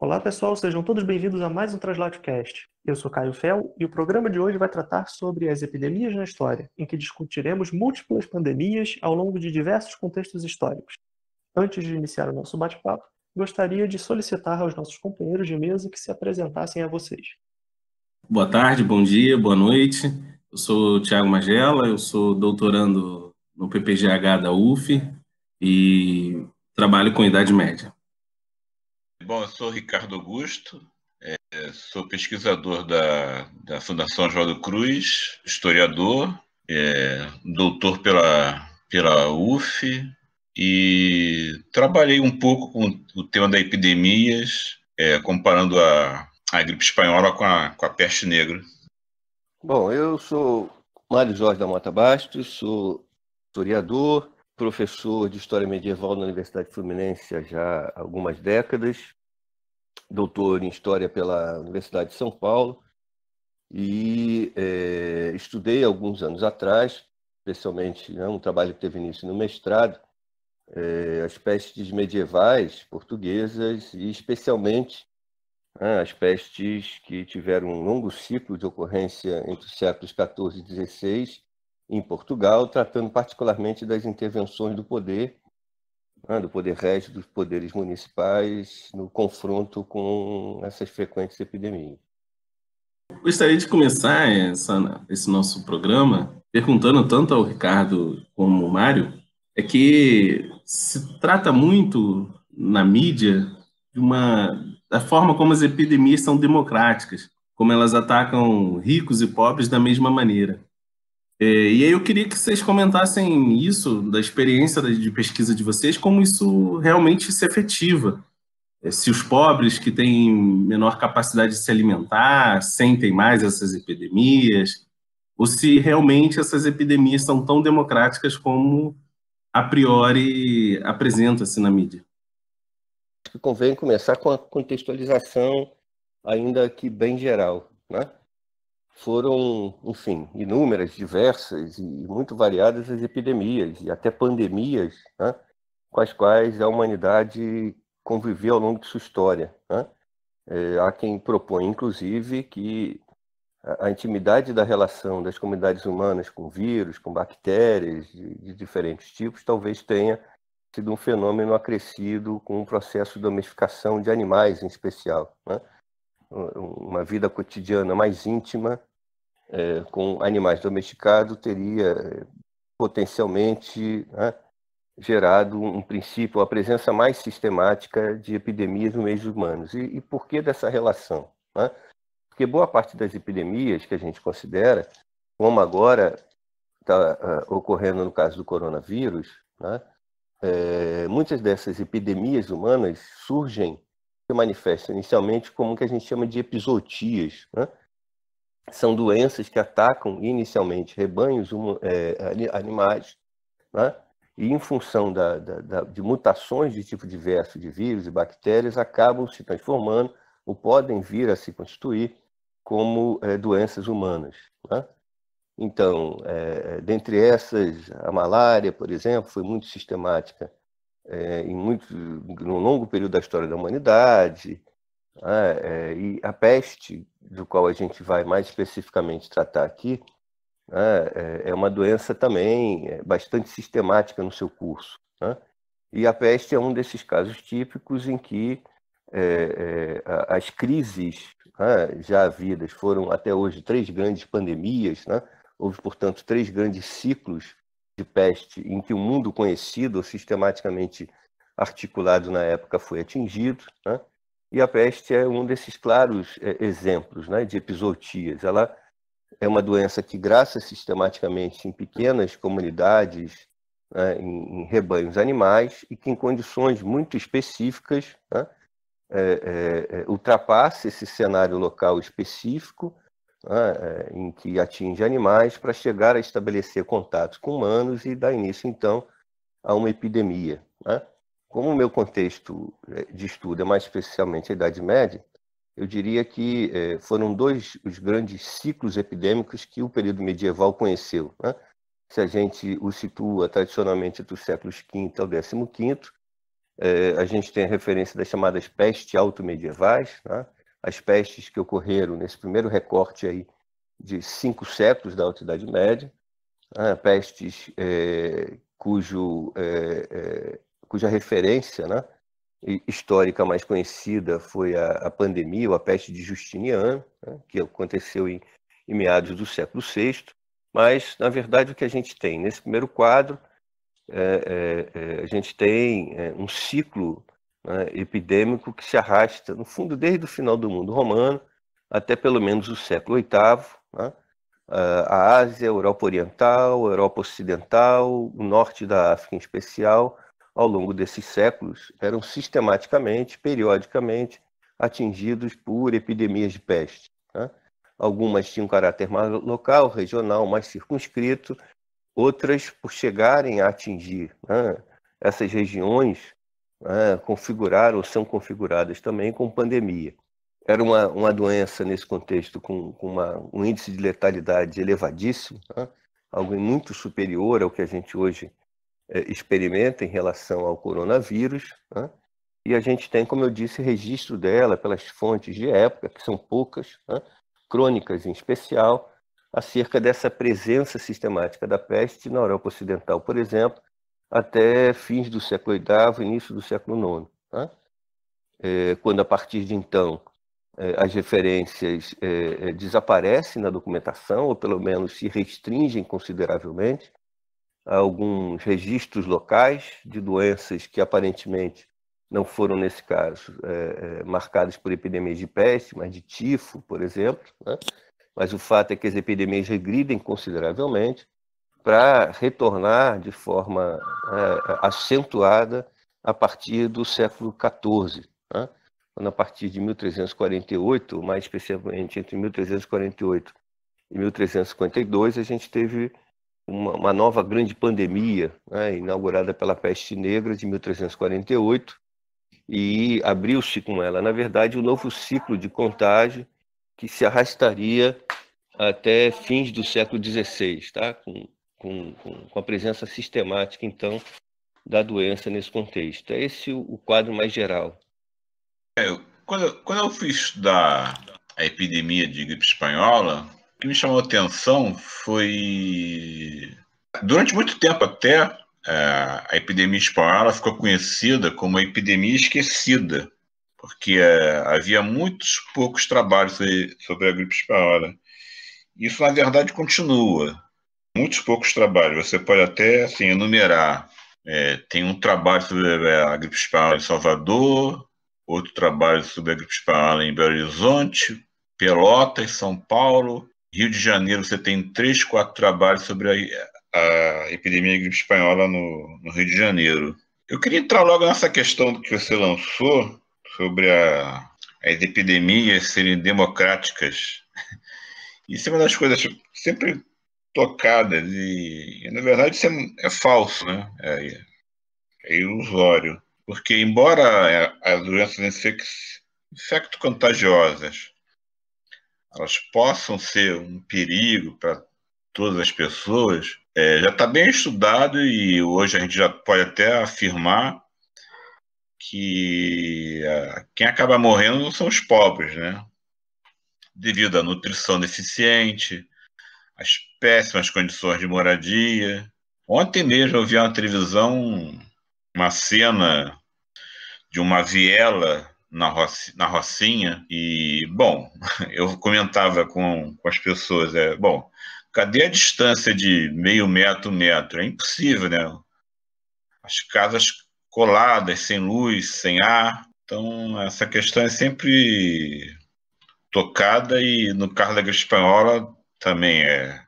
Olá pessoal, sejam todos bem-vindos a mais um TraslátiCast. Eu sou Caio Fel e o programa de hoje vai tratar sobre as epidemias na história, em que discutiremos múltiplas pandemias ao longo de diversos contextos históricos. Antes de iniciar o nosso bate-papo, gostaria de solicitar aos nossos companheiros de mesa que se apresentassem a vocês. Boa tarde, bom dia, boa noite. Eu sou Tiago Magela, eu sou doutorando no PPGH da UF e trabalho com Idade Média bom, eu sou Ricardo Augusto, é, sou pesquisador da, da Fundação Oswaldo Cruz, historiador, é, doutor pela, pela UF e trabalhei um pouco com o tema das epidemias, é, comparando a, a gripe espanhola com a, com a peste negra. Bom, eu sou Mário Jorge da Mota Bastos, sou historiador, professor de História Medieval na Universidade Fluminense já há algumas décadas, doutor em História pela Universidade de São Paulo e é, estudei alguns anos atrás, especialmente né, um trabalho que teve início no mestrado, é, as pestes medievais portuguesas e especialmente né, as pestes que tiveram um longo ciclo de ocorrência entre os séculos XIV e XVI em Portugal, tratando particularmente das intervenções do poder né, do poder régio dos poderes municipais no confronto com essas frequentes epidemias. Gostaria de começar essa, esse nosso programa perguntando tanto ao Ricardo como ao Mário, é que se trata muito na mídia de uma da forma como as epidemias são democráticas, como elas atacam ricos e pobres da mesma maneira. É, e aí eu queria que vocês comentassem isso, da experiência de pesquisa de vocês, como isso realmente se efetiva. É, se os pobres que têm menor capacidade de se alimentar sentem mais essas epidemias, ou se realmente essas epidemias são tão democráticas como a priori apresenta-se na mídia. Convém começar com a contextualização, ainda que bem geral. Né? foram, enfim, inúmeras, diversas e muito variadas as epidemias e até pandemias né, com as quais a humanidade conviveu ao longo de sua história. Né? É, há quem propõe, inclusive, que a intimidade da relação das comunidades humanas com vírus, com bactérias de, de, diferentes tipos, talvez tenha sido um fenômeno acrescido com o processo de domesticação de animais, em especial. Né? uma vida cotidiana mais íntima é, com animais domesticados teria é, potencialmente né, gerado um princípio, a presença mais sistemática de epidemias no meio humanos. E, e por que dessa relação? Né? Porque boa parte das epidemias que a gente considera, como agora está uh, ah, ocorrendo no caso do coronavírus, né, é, muitas dessas epidemias humanas surgem se manifesta inicialmente como o que a gente chama de episotias, Né? São doenças que atacam inicialmente rebanhos é, animais, né? e em função da, da, da, de mutações de tipo diverso de vírus e bactérias, acabam se transformando ou podem vir a se constituir como é, doenças humanas. Né? Então, é, dentre essas, a malária, por exemplo, foi muito sistemática é, em muito, no longo período da história da humanidade. Né, é, e a peste, do qual a gente vai mais especificamente tratar aqui, né, é, é uma doença também é, bastante sistemática no seu curso. Né? E a peste é um desses casos típicos em que é, é, as crises né, já havidas foram até hoje três grandes pandemias, né? houve, portanto, três grandes ciclos de peste em que o mundo conhecido, sistematicamente articulado na época, foi atingido, né? e a peste é um desses claros é, exemplos né, de episotias Ela é uma doença que graça sistematicamente em pequenas comunidades, né, em, rebanhos animais, e que em condições muito específicas né, é, é, é ultrapassa esse cenário local específico, né, é, em que atinge animais, para chegar a estabelecer contatos com humanos e dar início, então, a uma epidemia. Né? Como o meu contexto é, de estudo é mais especialmente a Idade Média, eu diria que é, foram dois os grandes ciclos epidêmicos que o período medieval conheceu. Né? Se a gente o situa tradicionalmente dos séculos V ao XV, eh, a gente tem a referência das chamadas pestes altomedievais, né? as pestes que ocorreram nesse primeiro recorte aí de cinco séculos da Alta Idade Média, ah, pestes é, cujo, é, é cuja referência né? histórica mais conhecida foi a, a, pandemia, ou a peste de Justiniano, né? que aconteceu em, em meados do século VI, mas, na verdade, o que a gente tem nesse primeiro quadro, é, é, é, a gente tem é, um ciclo né, epidêmico que se arrasta, no fundo, desde o final do mundo romano até pelo menos o século VIII, né, a Ásia, a Europa Oriental, a Europa Ocidental, o norte da África em especial, ao longo desses séculos, eram sistematicamente, periodicamente, atingidos por epidemias de peste. Né? Algumas tinham caráter mais local, regional, mais circunscrito, outras, por chegarem a atingir né, essas regiões, né, configuraram ou são configuradas também com pandemia. Era uma, uma doença, nesse contexto, com, com uma, um índice de letalidade elevadíssimo, né, algo muito superior ao que a gente hoje é, experimenta em relação ao coronavírus. Né, e a gente tem, como eu disse, registro dela pelas fontes de época, que são poucas, né, crônicas em especial, acerca dessa presença sistemática da peste na Europa Ocidental, por exemplo, até fins do século VIII, início do século IX. Tá? É, quando, a partir de então, é, as referências é, é, desaparecem na documentação, ou pelo menos se restringem consideravelmente a alguns registros locais de doenças que aparentemente não foram, nesse caso, é, é, marcadas por epidemias de peste, mas de tifo, por exemplo. Né? Mas o fato é que as epidemias regridem consideravelmente para retornar de forma é, acentuada a partir do século XIV, né? quando a partir de 1348, mais especialmente entre 1348 e 1352, a gente teve uma, uma nova grande pandemia, né? inaugurada pela peste negra de 1348, e abriu-se com ela, na verdade, um novo ciclo de contágio que se arrastaria até fins do século XVI, tá? com com, com, a presença sistemática, então, da doença nesse contexto. É esse o quadro mais geral. É, quando, quando eu fui estudar a epidemia de gripe espanhola, o que me chamou a atenção foi. Durante muito tempo até, é, a epidemia espanhola ficou conhecida como a epidemia esquecida, porque é, havia muitos poucos trabalhos sobre a gripe espanhola. Isso, na verdade, continua muitos poucos trabalhos. Você pode até assim, enumerar. É, tem um trabalho sobre a gripe espanhola em Salvador, outro trabalho sobre a gripe espanhola em Belo Horizonte, Pelotas, São Paulo, Rio de Janeiro. Você tem três, quatro trabalhos sobre a, a epidemia de gripe espanhola no, no Rio de Janeiro. Eu queria entrar logo nessa questão que você lançou sobre a, as epidemias serem democráticas. Isso é uma das coisas que sempre tocadas e Na verdade, isso é, é falso, né? É, é, é ilusório. Porque, embora é, as doenças infecto-contagiosas elas possam ser um perigo para todas as pessoas, é, já está bem estudado e hoje a gente já pode até afirmar que a, é, quem acaba morrendo são os pobres, né? Devido à nutrição deficiente, às péssimas condições de moradia. Ontem mesmo eu vi na televisão uma cena de uma viela na, na Rocinha e, bom, eu comentava com, com as pessoas, é, bom, cadê a distância de meio metro, metro? É impossível, né? As casas coladas, sem luz, sem ar. Então, essa questão é sempre tocada e no caso da gripe espanhola também é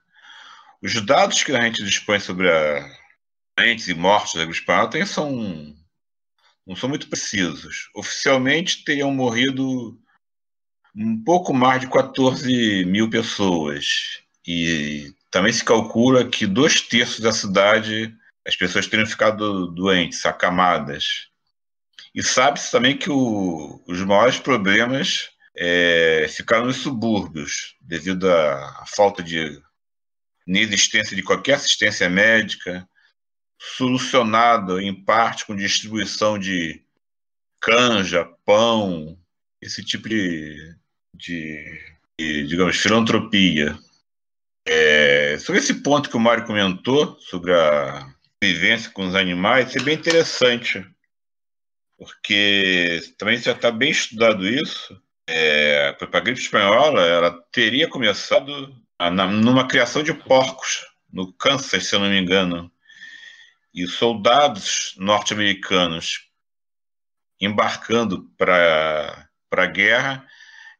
os dados que a gente dispõe sobre a doentes e mortes da gripe espanhola são, não são muito precisos. Oficialmente teriam morrido um pouco mais de 14 mil pessoas. E também se calcula que dois terços da cidade as pessoas teriam ficado doentes, acamadas. E sabe-se também que o, os maiores problemas é, ficaram nos subúrbios, devido à falta de inexistência de qualquer assistência médica, solucionado em parte com distribuição de canja, pão, esse tipo de, de, de digamos, filantropia. É, sobre esse ponto que o Mário comentou, sobre a vivência com os animais, é bem interessante, porque também já está bem estudado isso. É, a gripe espanhola ela teria começado ah, na, numa criação de porcos no Kansas, se eu não me engano, e soldados norte-americanos embarcando para a guerra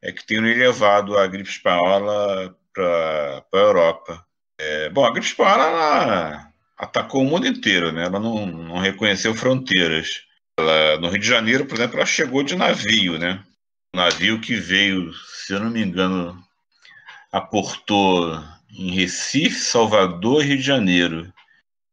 é que tenham levado a gripe espanhola para a Europa. É, bom, a gripe espanhola atacou o mundo inteiro, né? ela não, não reconheceu fronteiras. Ela, no Rio de Janeiro, por exemplo, ela chegou de navio, né? Um navio que veio, se eu não me engano, aportou em Recife, Salvador, Rio de Janeiro.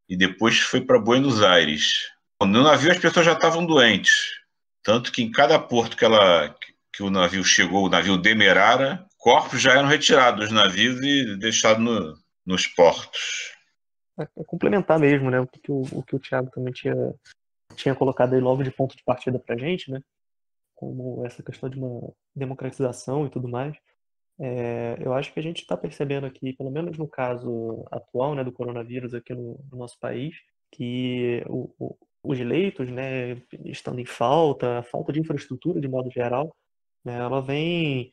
E depois foi para Buenos Aires. No navio as pessoas já estavam doentes. Tanto que em cada porto que, ela, que o navio chegou, o navio demerara, corpos já eram retirados dos navios e deixados no, nos portos. É, é complementar mesmo, né? O que, o, o, que o Thiago também tinha, tinha colocado aí logo de ponto de partida para a gente, né? Como essa questão de uma democratização e tudo mais. É, eu acho que a gente está percebendo aqui, pelo menos no caso atual né, do coronavírus aqui no, no nosso país, que o, o, os leitos, né, estando em falta, a falta de infraestrutura de modo geral, né, ela vem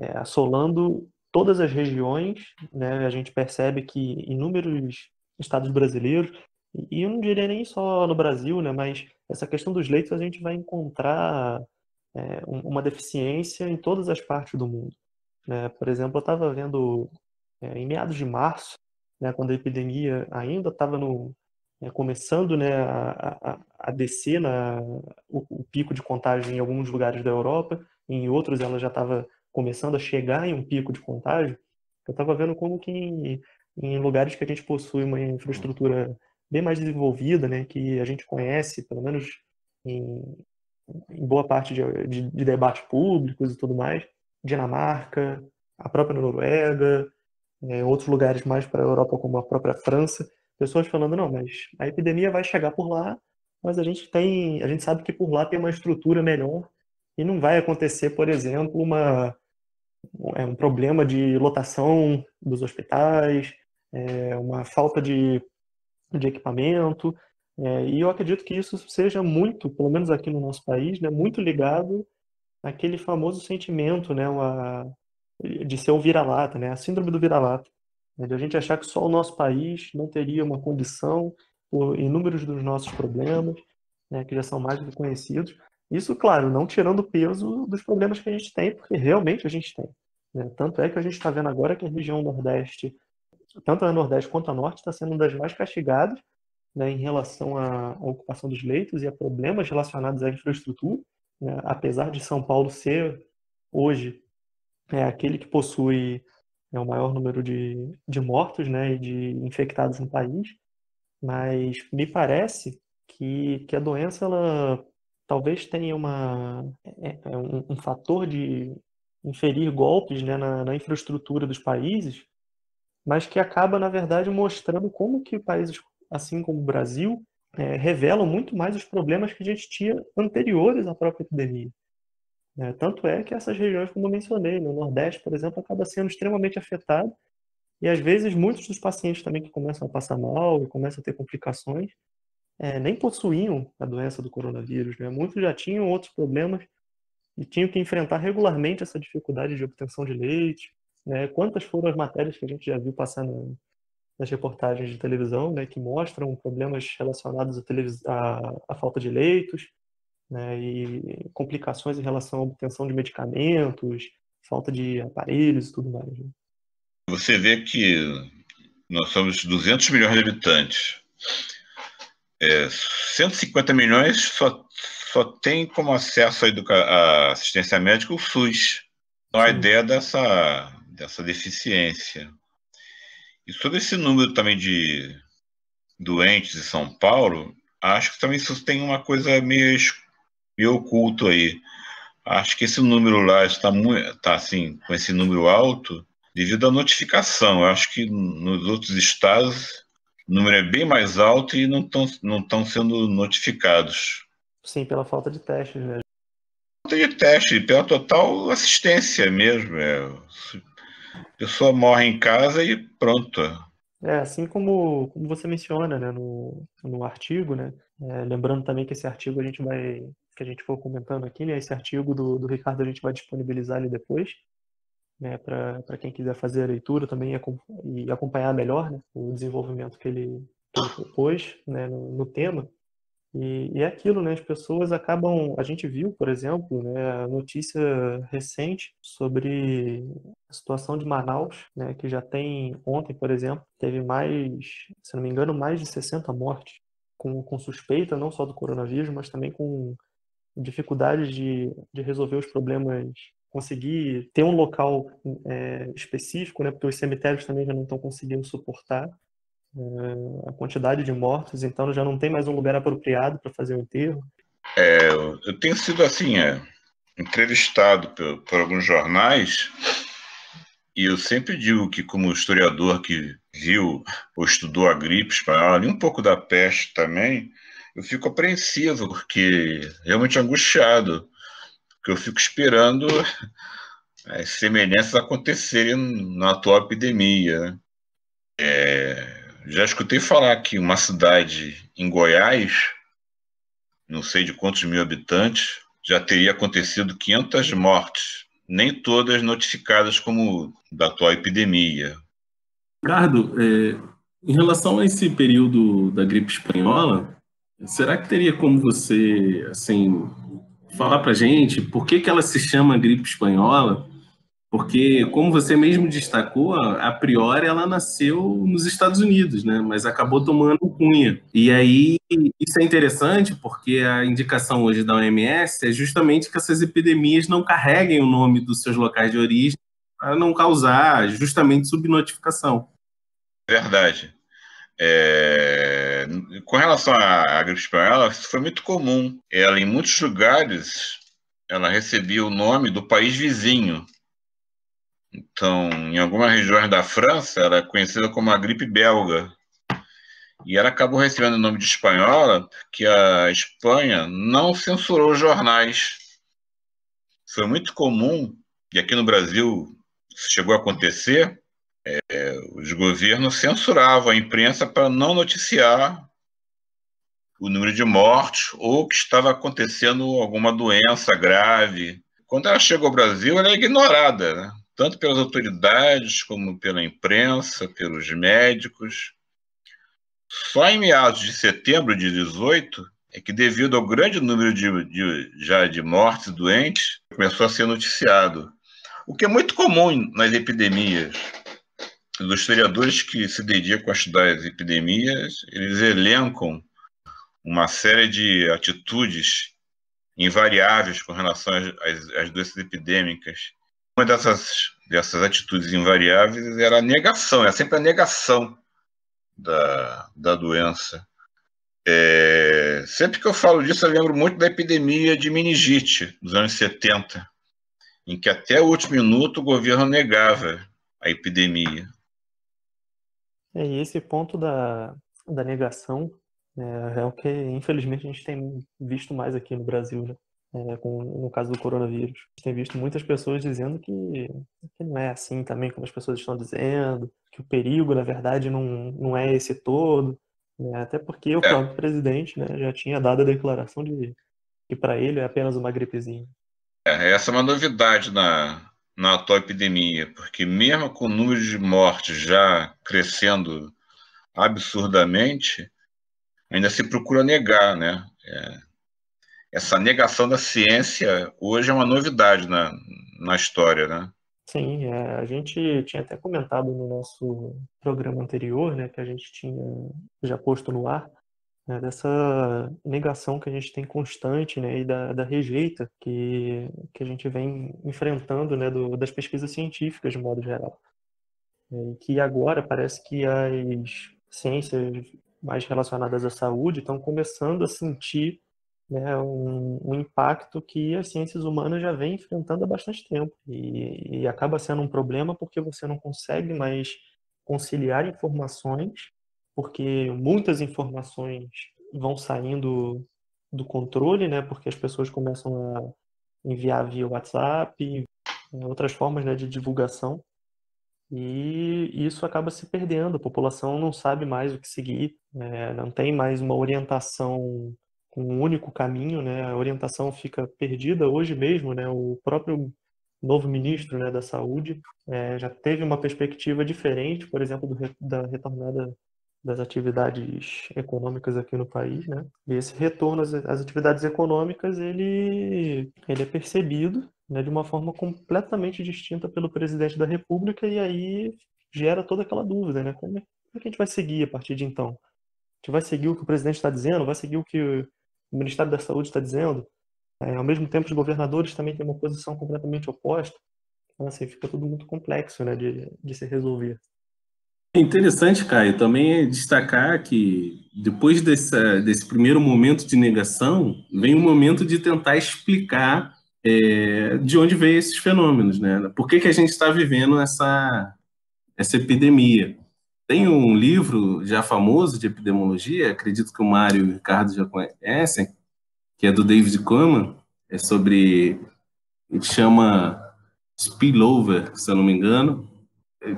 é, assolando todas as regiões. Né, a gente percebe que inúmeros estados brasileiros, e eu não diria nem só no Brasil, né, mas essa questão dos leitos a gente vai encontrar é, uma deficiência em todas as partes do mundo. Né? Por exemplo, eu estava vendo é, em meados de março, né, quando a epidemia ainda estava é, né, começando né, a, a, a descer na, o, o, pico de contágio em alguns lugares da Europa, em outros ela já estava começando a chegar em um pico de contágio. Eu estava vendo como que em, em lugares que a gente possui uma infraestrutura bem mais desenvolvida, né, que a gente conhece, pelo menos em, em boa parte de, de, de, debates públicos e tudo mais, Dinamarca, a própria Noruega, é, outros lugares mais para a Europa, como a própria França, pessoas falando, não, mas a epidemia vai chegar por lá, mas a gente tem, a gente sabe que por lá tem uma estrutura melhor e não vai acontecer, por exemplo, uma é um problema de lotação dos hospitais, é uma falta de, de equipamento, é, e eu acredito que isso seja muito, pelo menos aqui no nosso país, né, muito ligado aquele famoso sentimento, né, uma, de ser um vira-lata, né, a síndrome do vira-lata, né, de a gente achar que só o nosso país não teria uma condição por inúmeros dos nossos problemas, né, que já são mais do que conhecidos. Isso, claro, não tirando o peso dos problemas que a gente tem, porque realmente a gente tem. Né? Tanto é que a gente está vendo agora que a região Nordeste, tanto a Nordeste quanto a Norte, está sendo uma das mais castigadas né, em relação à ocupação dos leitos e a problemas relacionados à infraestrutura né, apesar de São Paulo ser hoje é aquele que possui é, o maior número de, de mortos né, e de infectados no país, mas me parece que, que a doença ela talvez tenha uma, é, é, um, um, fator de inferir golpes né, na, na infraestrutura dos países, mas que acaba, na verdade, mostrando como que países assim como o Brasil é, revelam muito mais os problemas que a gente tinha anteriores à própria epidemia. Né? Tanto é que essas regiões, como eu mencionei, no né, Nordeste, por exemplo, acaba sendo extremamente afetado e às vezes muitos dos pacientes também que começam a passar mal e começam a ter complicações é, nem possuíam a doença do coronavírus, né? muitos já tinham outros problemas e tinham que enfrentar regularmente essa dificuldade de obtenção de leite. Né? Quantas foram as matérias que a gente já viu passar no, nas reportagens de televisão, né, que mostram problemas relacionados à, à, à falta de leitos, né, e complicações em relação à obtenção de medicamentos, falta de aparelhos e tudo mais. Né? Você vê que nós somos 200 milhões de habitantes. É, 150 milhões só, só tem como acesso à assistência médica o SUS. Então, a ideia dessa, dessa deficiência. E sobre esse número também de doentes em São Paulo, acho que também isso tem uma coisa meio, meio oculto aí. Acho que esse número lá está muito, tá assim, com esse número alto devido à notificação. acho que nos outros estados o número é bem mais alto e não estão não tão sendo notificados. Sim, pela falta de testes mesmo. Né? Falta de teste, pela total assistência mesmo. É a pessoa morre em casa e pronto. É, assim como, como você menciona né, no, no artigo, né? É, lembrando também que esse artigo a gente vai. que a gente for comentando aqui, né? Esse artigo do, do Ricardo a gente vai disponibilizar ele depois. Né, para quem quiser fazer a leitura também e acompanhar melhor né, o desenvolvimento que ele, que ele propôs né, no, no tema. E, e é aquilo, né? As pessoas acabam. A gente viu, por exemplo, né, a notícia recente sobre a situação de Manaus, né, que já tem, ontem, por exemplo, teve mais, se não me engano, mais de 60 mortes, com, com suspeita não só do coronavírus, mas também com dificuldades de, de resolver os problemas conseguir ter um local é, específico, né? Porque os cemitérios também já não estão conseguindo suportar. É, a quantidade de mortos, então já não tem mais um lugar apropriado para fazer o enterro. É, eu tenho sido assim, é, entrevistado por, por, alguns jornais e eu sempre digo que como historiador que viu ou estudou a gripe espanhola e um pouco da peste também, eu fico apreensivo porque realmente angustiado, porque eu fico esperando as semelhanças acontecerem na atual epidemia. Né? É, já escutei falar que uma cidade em Goiás, não sei de quantos mil habitantes, já teria acontecido 500 mortes, nem todas notificadas como da atual epidemia. Ricardo, é, em relação a esse período da gripe espanhola, será que teria como você, assim, falar para gente por que, que ela se chama gripe espanhola? Porque, como você mesmo destacou, a priori ela nasceu nos Estados Unidos, né? mas acabou tomando cunha. E aí, isso é interessante, porque a indicação hoje da OMS é justamente que essas epidemias não carreguem o nome dos seus locais de origem para não causar justamente subnotificação. Verdade. É... Com relação à gripe espanhola, isso foi muito comum. Ela, em muitos lugares, ela recebia o nome do país vizinho então, em algumas regiões da França, ela é conhecida como a gripe belga. E ela acabou recebendo o nome de espanhola, porque a Espanha não censurou os jornais. Foi muito comum, e aqui no Brasil isso chegou a acontecer, é, os governos censuravam a imprensa para não noticiar o número de mortes ou que estava acontecendo alguma doença grave. Quando ela chegou ao Brasil, ela é ignorada. Né? tanto pelas autoridades como pela imprensa, pelos médicos. Só em meados de setembro de 18 é que, devido ao grande número de, de, já de mortes e doentes, começou a ser noticiado, o que é muito comum nas epidemias. Os historiadores que se dedicam a estudar as epidemias, eles elencam uma série de atitudes invariáveis com relação às, às doenças epidêmicas uma dessas, dessas atitudes invariáveis era a negação, é sempre a negação da, da doença. É, sempre que eu falo disso, eu lembro muito da epidemia de meningite dos anos 70, em que até o último minuto o governo negava a epidemia. É, e esse ponto da, da negação é, é, o que, infelizmente, a gente tem visto mais aqui no Brasil. Né? é, com, no caso do coronavírus. Tem visto muitas pessoas dizendo que, que, não é assim também como as pessoas estão dizendo, que o perigo, na verdade, não, não é esse todo. Né? Até porque é. o próprio presidente né, já tinha dado a declaração de que para ele é apenas uma gripezinha. É, essa é uma novidade na, na atual epidemia, porque mesmo com o número de mortes já crescendo absurdamente, ainda se procura negar, né? É essa negação da ciência hoje é uma novidade na, na história, né? Sim, é, a gente tinha até comentado no nosso programa anterior, né, que a gente tinha já posto no ar, né, dessa negação que a gente tem constante, né, e da, da rejeita que, que a gente vem enfrentando, né, do, das pesquisas científicas de modo geral. É, e que agora parece que as ciências mais relacionadas à saúde estão começando a sentir né, um, um, impacto que as ciências humanas já vêm enfrentando há bastante tempo. E, e, acaba sendo um problema porque você não consegue mais conciliar informações, porque muitas informações vão saindo do controle, né, porque as pessoas começam a enviar via WhatsApp, né, outras formas né, de divulgação. E isso acaba se perdendo, a população não sabe mais o que seguir, né, não tem mais uma orientação com um único caminho, né? A orientação fica perdida hoje mesmo, né? O próprio novo ministro né, da Saúde é, já teve uma perspectiva diferente, por exemplo, do, da retornada das atividades econômicas aqui no país, né? E esse retorno às, às atividades econômicas ele ele é percebido né, de uma forma completamente distinta pelo presidente da República e aí gera toda aquela dúvida, né? Como é, como é que a gente vai seguir a partir de então? A gente vai seguir o que o presidente está dizendo? Vai seguir o que o Ministério da Saúde está dizendo, é, ao mesmo tempo os governadores também têm uma posição completamente oposta. Então, assim, fica tudo muito complexo né, de, de se resolver. É interessante, Caio, também destacar que depois dessa, desse primeiro momento de negação, vem o um momento de tentar explicar é, de onde vêm esses fenômenos, né? Por que, que a gente está vivendo essa, essa epidemia? Tem um livro já famoso de epidemiologia, acredito que o Mário e o Ricardo já conhecem, que é do David Coleman, é sobre, ele chama spillover, se eu não me engano,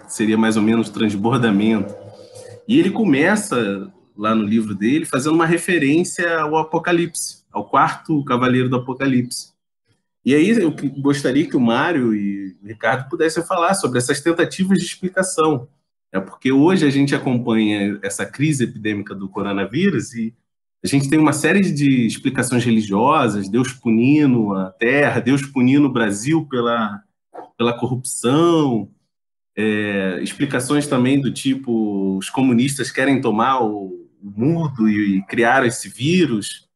seria mais ou menos transbordamento. E ele começa lá no livro dele fazendo uma referência ao Apocalipse, ao quarto Cavaleiro do Apocalipse. E aí eu gostaria que o Mário e o Ricardo pudessem falar sobre essas tentativas de explicação é porque hoje a gente acompanha essa crise epidêmica do coronavírus e a gente tem uma série de explicações religiosas, Deus punindo a terra, Deus punindo o Brasil pela, pela corrupção, é, explicações também do tipo os comunistas querem tomar o, mundo e, e criar esse vírus.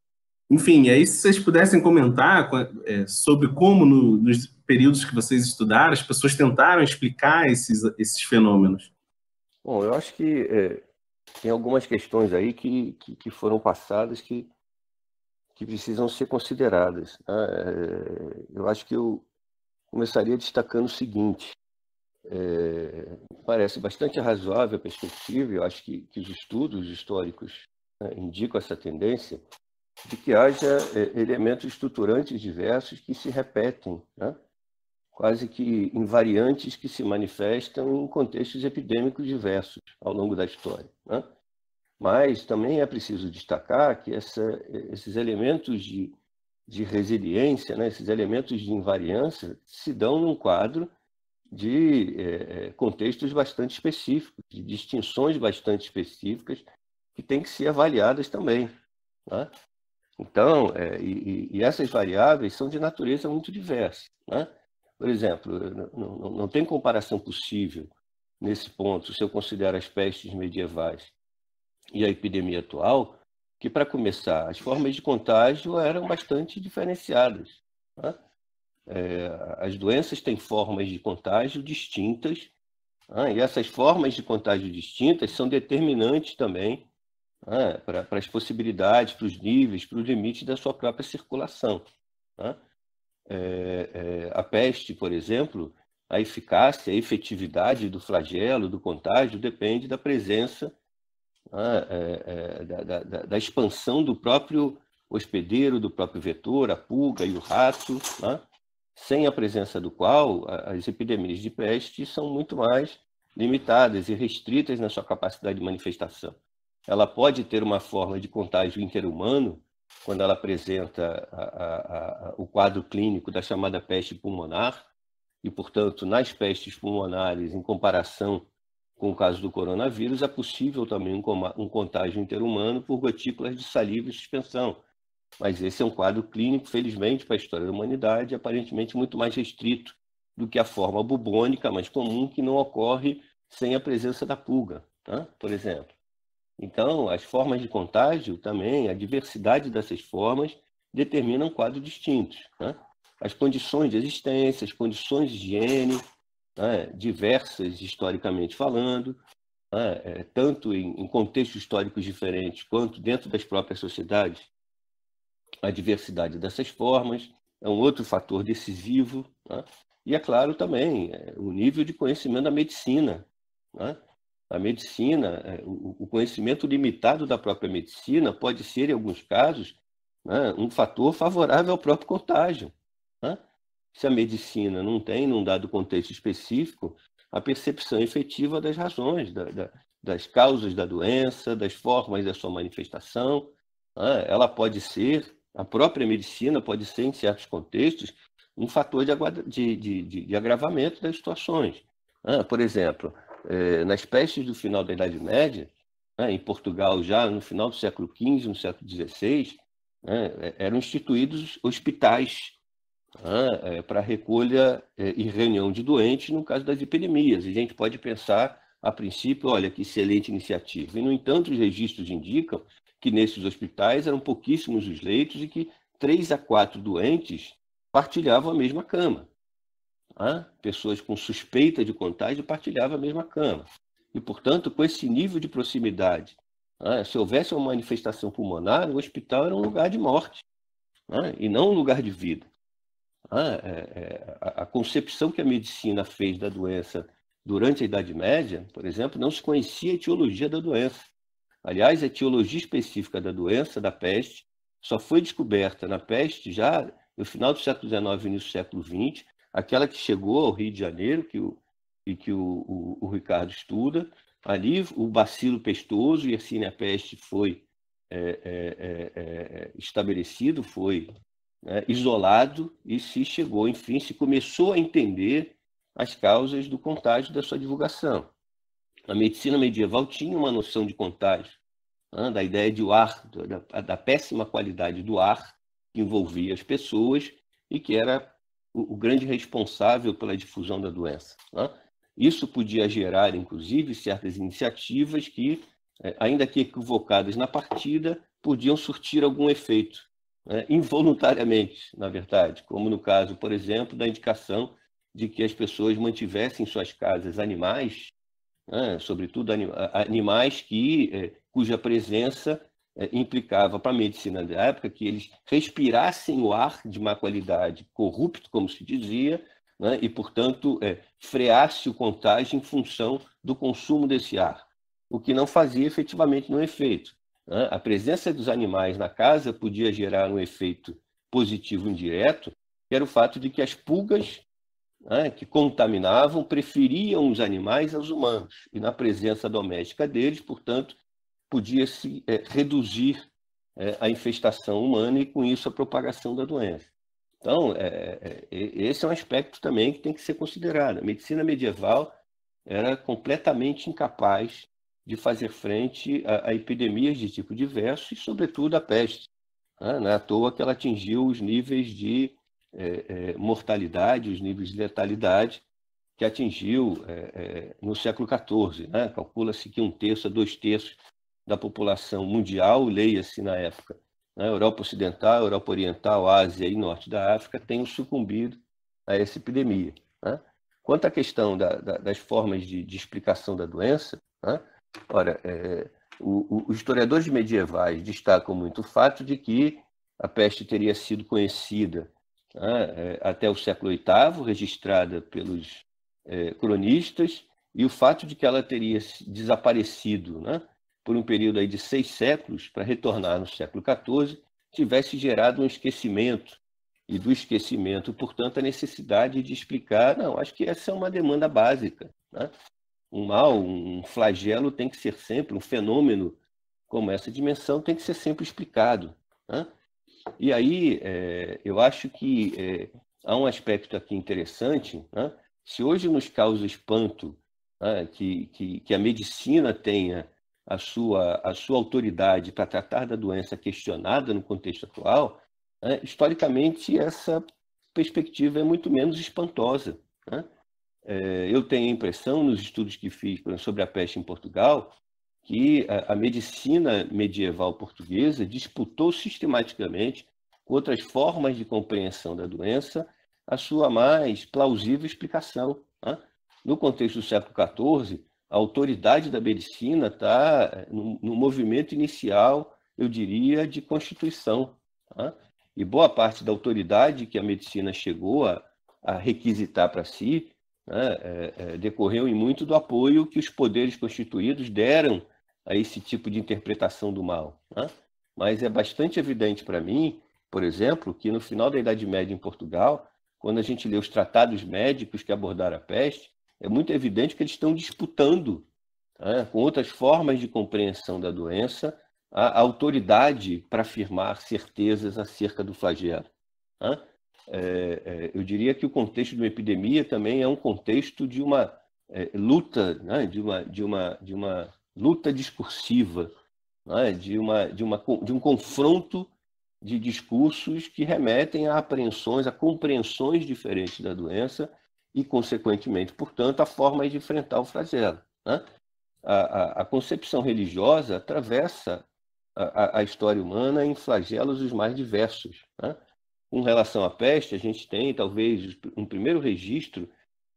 Enfim, aí se vocês pudessem comentar é, sobre como no, nos períodos que vocês estudaram as pessoas tentaram explicar esses, esses fenômenos. Bom, eu acho que é, tem algumas questões aí que, que, que, foram passadas que, que precisam ser consideradas. Né? É, eu acho que eu começaria destacando o seguinte. É, parece bastante razoável a perspectiva, eu acho que, que os estudos históricos né, indicam essa tendência, de que haja é, elementos estruturantes diversos que se repetem né? quase que invariantes que se manifestam em contextos epidêmicos diversos ao longo da história. Né? Mas também é preciso destacar que essa, esses elementos de, de resiliência, né, esses elementos de invariância, se dão num quadro de é, é contextos bastante específicos, de distinções bastante específicas, que têm que ser avaliadas também. Né? Então, é, e, e, essas variáveis são de natureza muito diversa. Né? Por exemplo, não, não, não tem comparação possível nesse ponto, se eu considero as pestes medievais e a epidemia atual, que, para começar, as formas de contágio eram bastante diferenciadas. Né? É, as doenças têm formas de contágio distintas, né? e essas formas de contágio distintas são determinantes também né? para as possibilidades, para os níveis, para os limites da sua própria circulação. Né? é, é, a peste, por exemplo, a eficácia, a efetividade do flagelo, do contágio, depende da presença, né, é, é da, da, da, expansão do próprio hospedeiro, do próprio vetor, a pulga e o rato, né, sem a presença do qual as epidemias de peste são muito mais limitadas e restritas na sua capacidade de manifestação. Ela pode ter uma forma de contágio interhumano, quando ela apresenta a, a, a, o quadro clínico da chamada peste pulmonar, e, portanto, nas pestes pulmonares, em comparação com o caso do coronavírus, é possível também um, um contágio interhumano por gotículas de saliva e suspensão. Mas esse é um quadro clínico, felizmente, para a história da humanidade, aparentemente muito mais restrito do que a forma bubônica mais comum, que não ocorre sem a presença da pulga, tá? por exemplo. Então, as formas de contágio também, a diversidade dessas formas, determinam quadros distintos. Né? As condições de existência, as condições de higiene, né? diversas historicamente falando, né? É, tanto em, em contextos históricos diferentes quanto dentro das próprias sociedades, a diversidade dessas formas é um outro fator decisivo. Né? E, é claro, também é, o nível de conhecimento da medicina. Né? a medicina, é, o conhecimento limitado da própria medicina pode ser, em alguns casos, né, um fator favorável ao próprio contágio. Né? Se a medicina não tem, num dado contexto específico, a percepção efetiva das razões, da, da, das causas da doença, das formas da sua manifestação, né? ela pode ser, a própria medicina pode ser, em certos contextos, um fator de, de, de, de agravamento das situações. Por exemplo, é, nas pestes do final da Idade Média, né, em Portugal já no final do século XV, no século XVI, né, é, eram instituídos hospitais né, é, para recolha é, e reunião de doentes no caso das epidemias. E a gente pode pensar, a princípio, olha que excelente iniciativa. E, no entanto, os registros indicam que nesses hospitais eram pouquíssimos os leitos e que três a quatro doentes partilhavam a mesma cama né? pessoas com suspeita de contágio partilhavam a mesma cama. E, portanto, com esse nível de proximidade, né? se houvesse uma manifestação pulmonar, o hospital era um lugar de morte né? e não um lugar de vida. É, é, a concepção que a medicina fez da doença durante a Idade Média, por exemplo, não se conhecia a etiologia da doença. Aliás, a etiologia específica da doença, da peste, só foi descoberta na peste já no final do século XIX e início do século XX, aquela que chegou ao Rio de Janeiro, que o, e que o, o, o Ricardo estuda, ali o bacilo pestoso e a cineapeste foi é é, é, é, é, estabelecido, foi né, isolado e se chegou, enfim, se começou a entender as causas do contágio da sua divulgação. A medicina medieval tinha uma noção de contágio, né, da ideia de o ar, da, da péssima qualidade do ar que envolvia as pessoas e que era o, grande responsável pela difusão da doença. Né? Isso podia gerar, inclusive, certas iniciativas que, é, ainda que equivocadas na partida, podiam surtir algum efeito, né? involuntariamente, na verdade, como no caso, por exemplo, da indicação de que as pessoas mantivessem em suas casas animais, né? sobretudo animais que, é, cuja presença é, implicava para a medicina da época que eles respirassem o ar de má qualidade, corrupto, como se dizia, né? e, portanto, é, freasse o contágio em função do consumo desse ar, o que não fazia efetivamente nenhum efeito. Né? A presença dos animais na casa podia gerar um efeito positivo indireto, que era o fato de que as pulgas né, que contaminavam preferiam os animais aos humanos, e na presença doméstica deles, portanto, podia se é, reduzir é, a infestação humana e, com isso, a propagação da doença. Então, é, é, é, esse é um aspecto também que tem que ser considerado. A medicina medieval era completamente incapaz de fazer frente a, a epidemias de tipo diverso e, sobretudo, a peste. Né? Não é à toa que ela atingiu os níveis de é, é, mortalidade, os níveis de letalidade que atingiu é, no século XIV. Né? Calcula-se que um terço a dois terços da população mundial, leia-se na época, na né, Europa Ocidental, Europa Oriental, Ásia e Norte da África, tenham sucumbido a essa epidemia. Né? Quanto à questão da, da, das formas de, de, explicação da doença, né? ora, é, o, o, os historiadores medievais destacam muito o fato de que a peste teria sido conhecida né, é, até o século VIII, registrada pelos é, cronistas, e o fato de que ela teria desaparecido né, por um período aí de seis séculos, para retornar no século XIV, tivesse gerado um esquecimento. E do esquecimento, portanto, a necessidade de explicar, não, acho que essa é uma demanda básica. Né? Um mal, um flagelo tem que ser sempre, um fenômeno como essa dimensão tem que ser sempre explicado. Né? E aí, é, eu acho que é, há um aspecto aqui interessante. Né? Se hoje nos causa espanto né, que, que, que, a medicina tenha a sua, a sua autoridade para tratar da doença questionada no contexto atual, né, historicamente essa perspectiva é muito menos espantosa. Né? É, eu tenho a impressão, nos estudos que fiz exemplo, sobre a peste em Portugal, que a, a medicina medieval portuguesa disputou sistematicamente com outras formas de compreensão da doença a sua mais plausível explicação. Né? No contexto do século XIV, a autoridade da medicina está eh, no, no, movimento inicial, eu diria, de constituição. Tá? E boa parte da autoridade que a medicina chegou a, a requisitar para si né, é, é, decorreu em muito do apoio que os poderes constituídos deram a esse tipo de interpretação do mal. Né? Mas é bastante evidente para mim, por exemplo, que no final da Idade Média em Portugal, quando a gente lê os tratados médicos que abordaram a peste, é muito evidente que eles estão disputando né, com outras formas de compreensão da doença a autoridade para afirmar certezas acerca do flagelo. Né? É, é, eu diria que o contexto de uma epidemia também é um contexto de uma é, luta, né, de, uma, de, uma, de uma luta discursiva, né, de, uma, de, uma, de um confronto de discursos que remetem a apreensões, a compreensões diferentes da doença e, consequentemente, portanto, a forma de enfrentar o flagelo. Né? A, a, a, concepção religiosa atravessa a, a, história humana em flagelos os mais diversos. Né? Com relação à peste, a gente tem talvez um primeiro registro,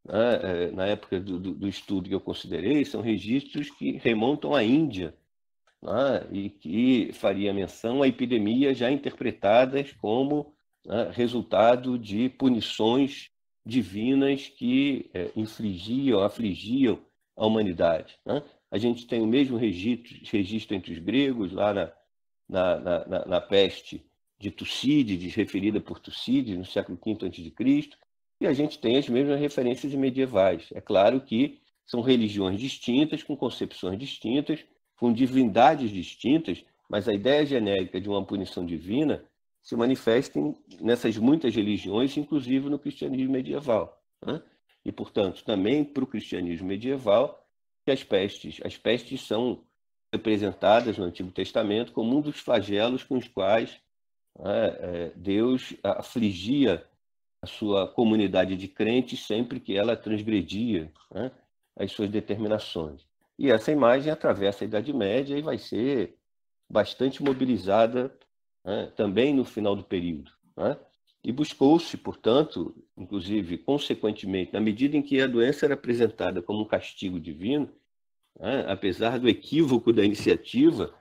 né, é, na época do, do, estudo que eu considerei, são registros que remontam à Índia né, e que faria menção a epidemias já interpretadas como né, resultado de punições divinas que é, infligiam, afligiam a humanidade. Né? A gente tem o mesmo registro, registro entre os gregos, lá na, na, na, na peste de Tucídides, referida por Tucídides, no século V a.C., e a gente tem as mesmas referências medievais. É claro que são religiões distintas, com concepções distintas, com divindades distintas, mas a ideia genérica de uma punição divina se manifestem nessas muitas religiões, inclusive no cristianismo medieval. Né? E, portanto, também para o cristianismo medieval, que as pestes, as pestes são representadas no Antigo Testamento como um dos flagelos com os quais né, é, Deus afligia a sua comunidade de crentes sempre que ela transgredia né, as suas determinações. E essa imagem atravessa a Idade Média e vai ser bastante mobilizada né, também no final do período. Né? E buscou-se, portanto, inclusive, consequentemente, na medida em que a doença era apresentada como um castigo divino, né, apesar do equívoco da iniciativa,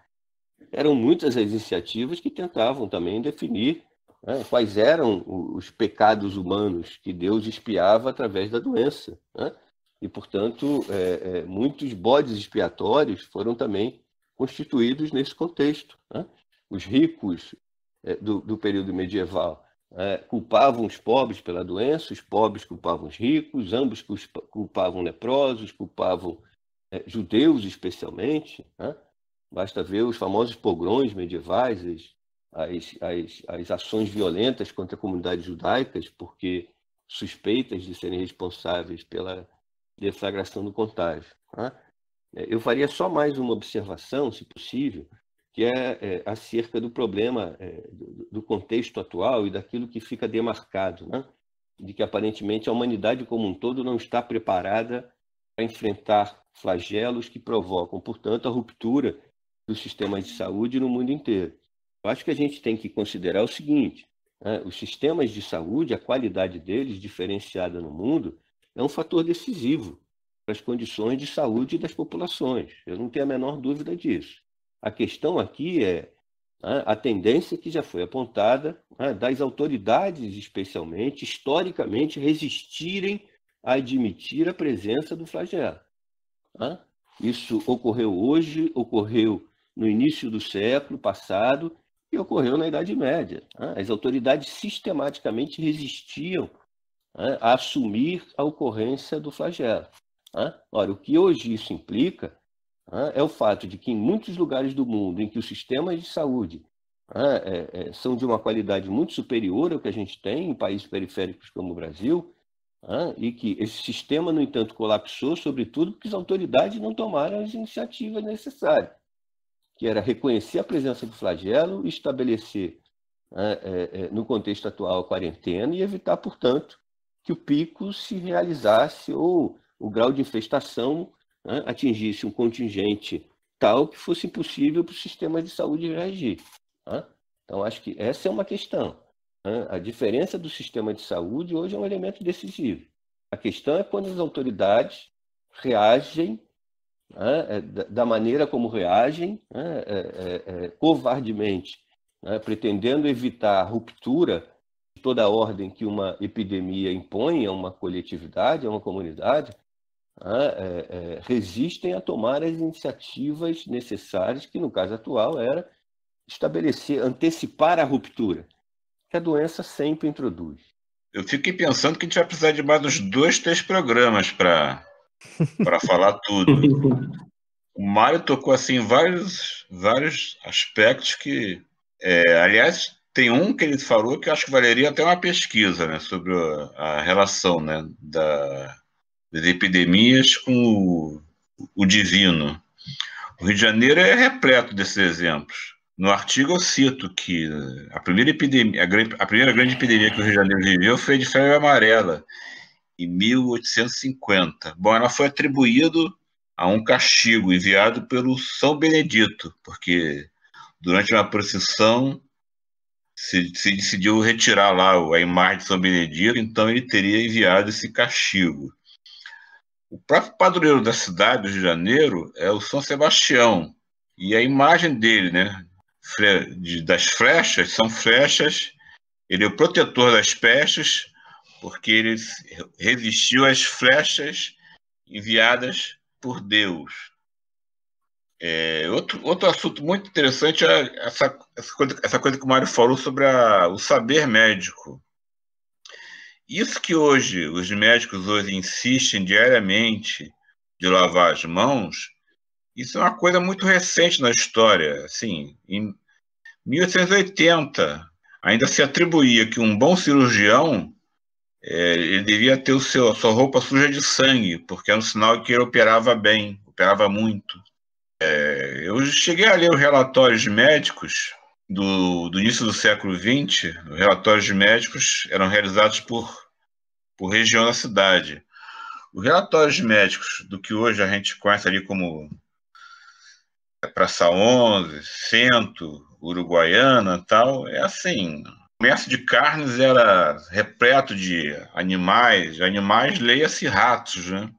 eram muitas as iniciativas que tentavam também definir né, quais eram os pecados humanos que Deus espiava através da doença. Né? E, portanto, é, é, muitos bodes expiatórios foram também constituídos nesse contexto. Né? os ricos eh, do, do período medieval é, culpavam os pobres pela doença, os pobres culpavam os ricos, ambos culpavam leprosos, culpavam é, judeus especialmente. Né? Basta ver os famosos pogrões medievais, as, as, as, ações violentas contra comunidades judaicas, porque suspeitas de serem responsáveis pela deflagração do contágio. Né? Eh, eu faria só mais uma observação, se possível, que é, é acerca do problema é, do, do, contexto atual e daquilo que fica demarcado, né? de que aparentemente a humanidade como um todo não está preparada para enfrentar flagelos que provocam, portanto, a ruptura dos sistemas de saúde no mundo inteiro. Eu acho que a gente tem que considerar o seguinte: né? os sistemas de saúde, a qualidade deles diferenciada no mundo, é um fator decisivo para as condições de saúde das populações. Eu não tenho a menor dúvida disso. A questão aqui é né, a tendência que já foi apontada né, das autoridades, especialmente, historicamente, resistirem a admitir a presença do flagelo. Né. Isso ocorreu hoje, ocorreu no início do século passado e ocorreu na Idade Média. As autoridades sistematicamente resistiam a assumir a ocorrência do flagelo. Ora, o que hoje isso implica é o fato de que em muitos lugares do mundo em que os sistemas de saúde é, é, são de uma qualidade muito superior ao que a gente tem em países periféricos como o Brasil, e que esse sistema, no entanto, colapsou, sobretudo porque as autoridades não tomaram as iniciativas necessárias, que era reconhecer a presença do flagelo, estabelecer é, é, no contexto atual a quarentena e evitar, portanto, que o pico se realizasse ou o grau de infestação né, atingisse um contingente tal que fosse impossível para o sistema de saúde reagir. Né? Então, acho que essa é uma questão. Né? A diferença do sistema de saúde hoje é um elemento decisivo. A questão é quando as autoridades reagem né, é, da maneira como reagem, né, é, é, é, covardemente, né, pretendendo evitar a ruptura de toda a ordem que uma epidemia impõe a uma coletividade, a uma comunidade, é, é, resistem a tomar as iniciativas necessárias, que no caso atual era estabelecer, antecipar a ruptura, que a doença sempre introduz. Eu fiquei pensando que a gente vai precisar de mais uns dois, três programas para falar tudo. O Mário tocou assim vários, vários aspectos que, é, aliás, tem um que ele falou que acho que valeria até uma pesquisa, né, sobre a relação, né, da das epidemias com o, o divino. O Rio de Janeiro é repleto desses exemplos. No artigo eu cito que a primeira, epidemia, a, primeira grande epidemia que o Rio de Janeiro viveu foi de febre amarela, em 1850. Bom, ela foi atribuída a um castigo enviado pelo São Benedito, porque durante uma procissão se, se, decidiu retirar lá a imagem de São Benedito, então ele teria enviado esse castigo. O próprio padroeiro da cidade do Rio de Janeiro é o São Sebastião. E a imagem dele, né? das flechas são flechas. Ele é o protetor das pestes, porque ele resistiu às flechas enviadas por Deus. É, outro, outro assunto muito interessante é essa, essa, coisa, essa coisa que o Mário falou sobre a, o saber médico. Isso que hoje os médicos hoje insistem diariamente de lavar as mãos, isso é uma coisa muito recente na história. Assim, em 1880 ainda se atribuía que um bom cirurgião é, ele devia ter o seu, a sua roupa suja de sangue, porque era um sinal que ele operava bem, operava muito. É, eu cheguei a ler os relatórios médicos do, do início do século XX, relatórios de médicos eram realizados por, por região da cidade. Os relatórios médicos do que hoje a gente conhece ali como é, Praça 11, Centro, Uruguaiana tal, é assim. O comércio de carnes era repleto de animais, animais, leia-se ratos, né?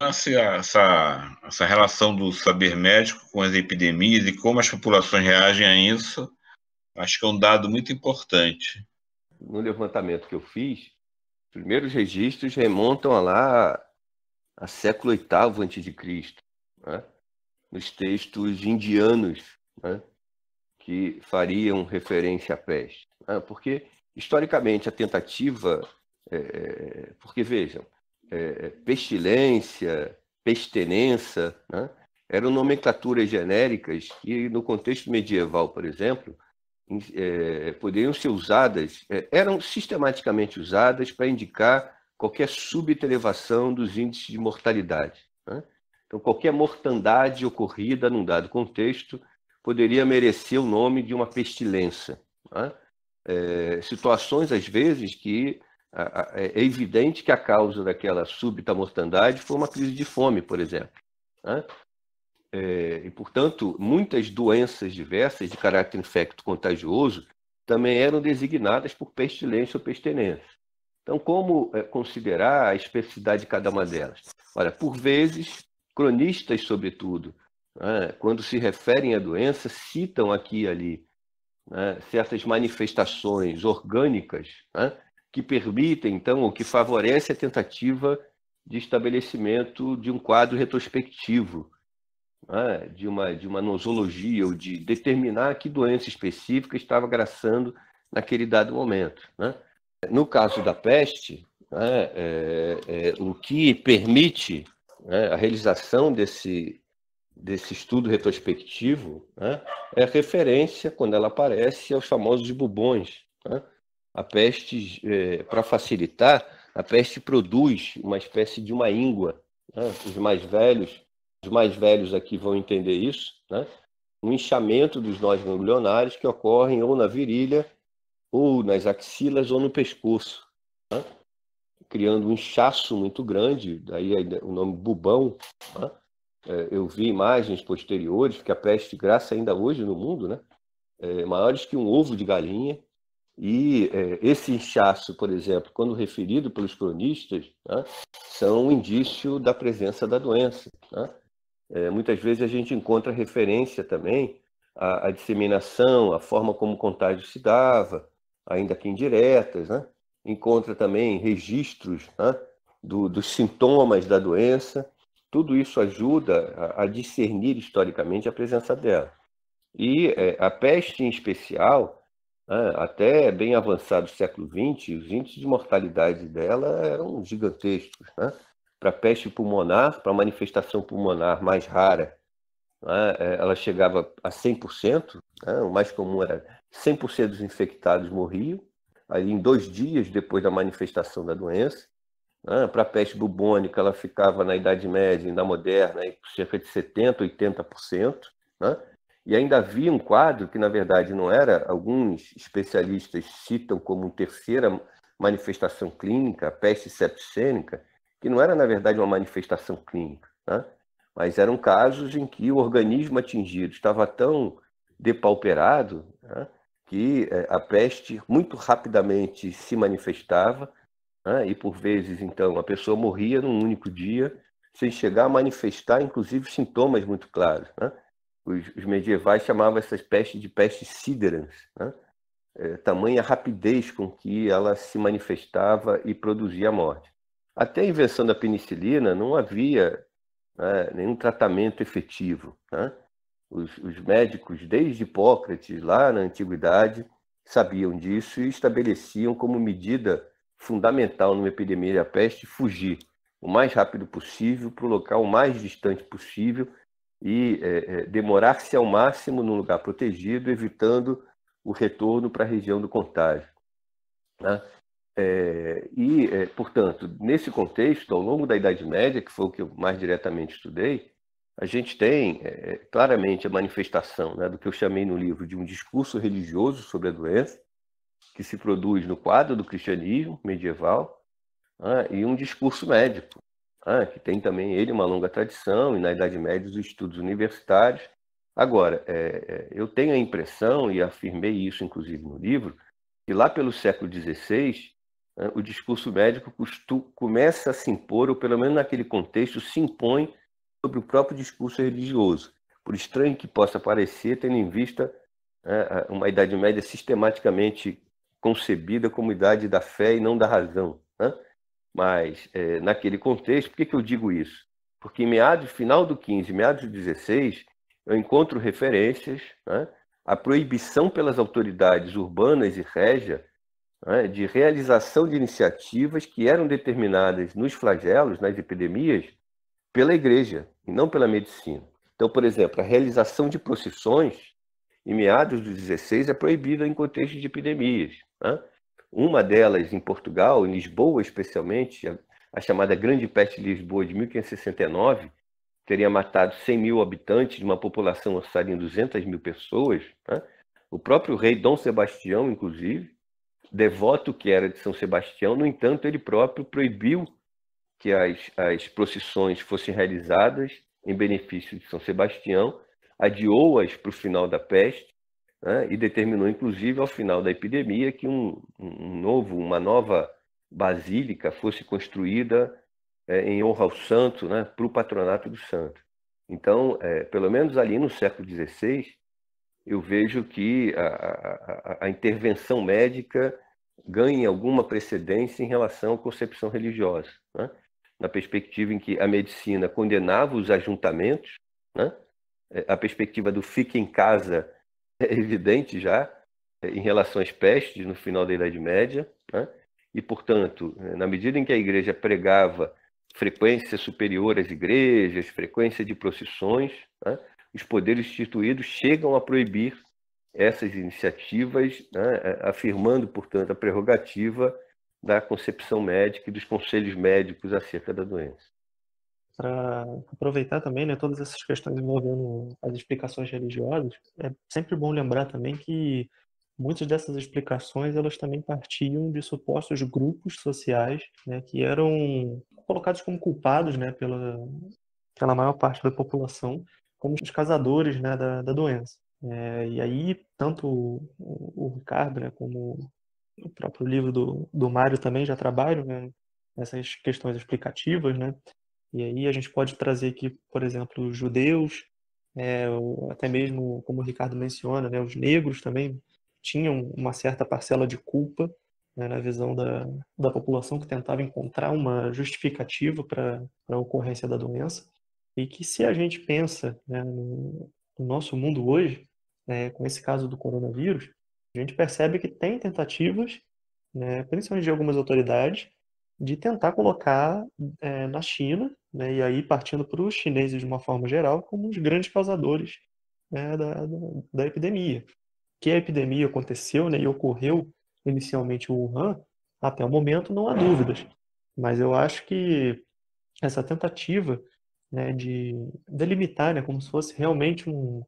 essa, essa relação do saber médico com as epidemias e como as populações reagem a isso, acho que é um dado muito importante. No levantamento que eu fiz, os primeiros registros remontam a lá a século VIII a.C., né? nos textos indianos né? que fariam referência à peste. Né? Porque, historicamente, a tentativa. É... é, é porque, vejam, é, é, pestilência, pestenença, né? eram nomenclaturas genéricas que, no contexto medieval, por exemplo, é, poderiam ser usadas, é, eram sistematicamente usadas para indicar qualquer subtelevação dos índices de mortalidade. Né? Então, qualquer mortandade ocorrida num dado contexto poderia merecer o nome de uma pestilência. Né? É, situações, às vezes, que é evidente que a causa daquela súbita mortandade foi uma crise de fome, por exemplo. Né? É, e, portanto, muitas doenças diversas de caráter infecto-contagioso também eram designadas por pestilência ou pestilência. Então, como é, considerar a especificidade de cada uma delas? Olha, por vezes, cronistas, sobretudo, né, quando se referem à doença, citam aqui e ali né, certas manifestações orgânicas né, que permita então, ou que favorece a tentativa de estabelecimento de um quadro retrospectivo, né? de, uma, de uma nosologia, ou de determinar que doença específica estava graçando naquele dado momento. Né? No caso da peste, né, é, é, o que permite né, a realização desse, desse estudo retrospectivo né, é referência, quando ela aparece, aos famosos bubões. Né. A peste, é, para facilitar, a peste produz uma espécie de uma íngua. Né? Os mais velhos, os mais velhos aqui vão entender isso, né? Um inchamento dos nós ganglionares que ocorrem ou na virilha, ou nas axilas, ou no pescoço, né? criando um inchaço muito grande, daí o nome bubão. Né? É, eu vi imagens posteriores, porque a peste graça ainda hoje no mundo, né? É, maiores que um ovo de galinha, e é, esse inchaço, por exemplo, quando referido pelos cronistas, né, são um indício da presença da doença. Né? É, muitas vezes a gente encontra referência também à, à disseminação, à forma como o contágio se dava, ainda que indiretas, né? encontra também registros né, do, dos sintomas da doença. Tudo isso ajuda a, a discernir historicamente a presença dela. E é, a peste em especial, né, até bem avançado século XX, os índices de mortalidade dela eram gigantescos. Né? Para peste pulmonar, para manifestação pulmonar mais rara, né, é, ela chegava a 100%, né? o mais comum era 100% dos infectados morriam, aí em dois dias depois da manifestação da doença. Né, para a peste bubônica, ela ficava na Idade Média e na Moderna, cerca de 70%, 80%. Né? E ainda havia um quadro que, na verdade, não era, alguns especialistas citam como terceira manifestação clínica, a peste septicêmica, que não era, na verdade, uma manifestação clínica, né? mas eram casos em que o organismo atingido estava tão depauperado né, que eh, a peste muito rapidamente se manifestava né, e, por vezes, então, a pessoa morria num único dia sem chegar a manifestar, inclusive, sintomas muito claros. Né? Os, os medievais chamavam essas pestes de peste siderans, né? é, tamanha rapidez com que ela se manifestava e produzia a morte. Até a invenção da penicilina não havia né, nenhum tratamento efetivo. Né? Os, os médicos, desde Hipócrates, lá na antiguidade, sabiam disso e estabeleciam como medida fundamental numa epidemia da peste fugir o mais rápido possível para o local mais distante possível e é, é, demorar-se ao máximo num lugar protegido, evitando o retorno para a região do contágio. Né? É, e, é, portanto, nesse contexto, ao longo da Idade Média, que foi o que eu mais diretamente estudei, a gente tem é, é, claramente a manifestação né, do que eu chamei no livro de um discurso religioso sobre a doença, que se produz no quadro do cristianismo medieval, né, e um discurso médico, ah, que tem também ele uma longa tradição e na Idade Média os estudos universitários. Agora, é, é eu tenho a impressão, e afirmei isso inclusive no livro, que lá pelo século XVI né, o discurso médico começa a se impor, ou pelo menos naquele contexto se impõe sobre o próprio discurso religioso. Por estranho que possa parecer, tendo em vista né, uma Idade Média sistematicamente concebida como idade da fé e não da razão. Né? Mas, é, naquele contexto, por que, que eu digo isso? Porque em meados, final do 15, meados do 16, eu encontro referências né, à proibição pelas autoridades urbanas e régia né, de realização de iniciativas que eram determinadas nos flagelos, nas epidemias, pela igreja e não pela medicina. Então, por exemplo, a realização de procissões em meados do 16 é proibida em contexto de epidemias. Né? Uma delas em Portugal, em Lisboa especialmente, a, a chamada Grande Peste de Lisboa de 1569, teria matado 100 mil habitantes de uma população orçada em 200 mil pessoas. Né? O próprio rei Dom Sebastião, inclusive, devoto que era de São Sebastião, no entanto, ele próprio proibiu que as, as procissões fossem realizadas em benefício de São Sebastião, adiou-as para o final da peste né? e determinou, inclusive, ao final da epidemia, que um, um novo, uma nova basílica fosse construída é, em honra ao santo, né, para o patronato do santo. Então, é, pelo menos ali no século XVI, eu vejo que a, a, a, intervenção médica ganha alguma precedência em relação à concepção religiosa, né? na perspectiva em que a medicina condenava os ajuntamentos, né? É, a perspectiva do fique em casa é evidente já é, em relação às pestes no final da Idade Média, né? e, portanto, é, na medida em que a igreja pregava frequência superior às igrejas, frequência de procissões, né? os poderes instituídos chegam a proibir essas iniciativas, né? É, afirmando, portanto, a prerrogativa da concepção médica e dos conselhos médicos acerca da doença para aproveitar também né, todas essas questões envolvendo as explicações religiosas, é sempre bom lembrar também que muitas dessas explicações elas também partiam de supostos grupos sociais né, que eram colocados como culpados né, pela, pela maior parte da população como os causadores né, da, da doença. É, e aí, tanto o, o Ricardo né, como o próprio livro do, do Mário também já trabalham né, essas questões explicativas, né? E aí a gente pode trazer aqui, por exemplo, os judeus, é, até mesmo, como o Ricardo menciona, né, os negros também tinham uma certa parcela de culpa né, na visão da, da população que tentava encontrar uma justificativa para a ocorrência da doença. E que se a gente pensa né, no, no, nosso mundo hoje, né, com esse caso do coronavírus, a gente percebe que tem tentativas, né, principalmente de algumas autoridades, de tentar colocar é, na China, né, e aí partindo para os chineses de uma forma geral, como os grandes causadores né, da, da, da, epidemia. Que a epidemia aconteceu né, e ocorreu inicialmente em Wuhan, até o momento não há dúvidas. Mas eu acho que essa tentativa né, de delimitar né, como se fosse realmente um,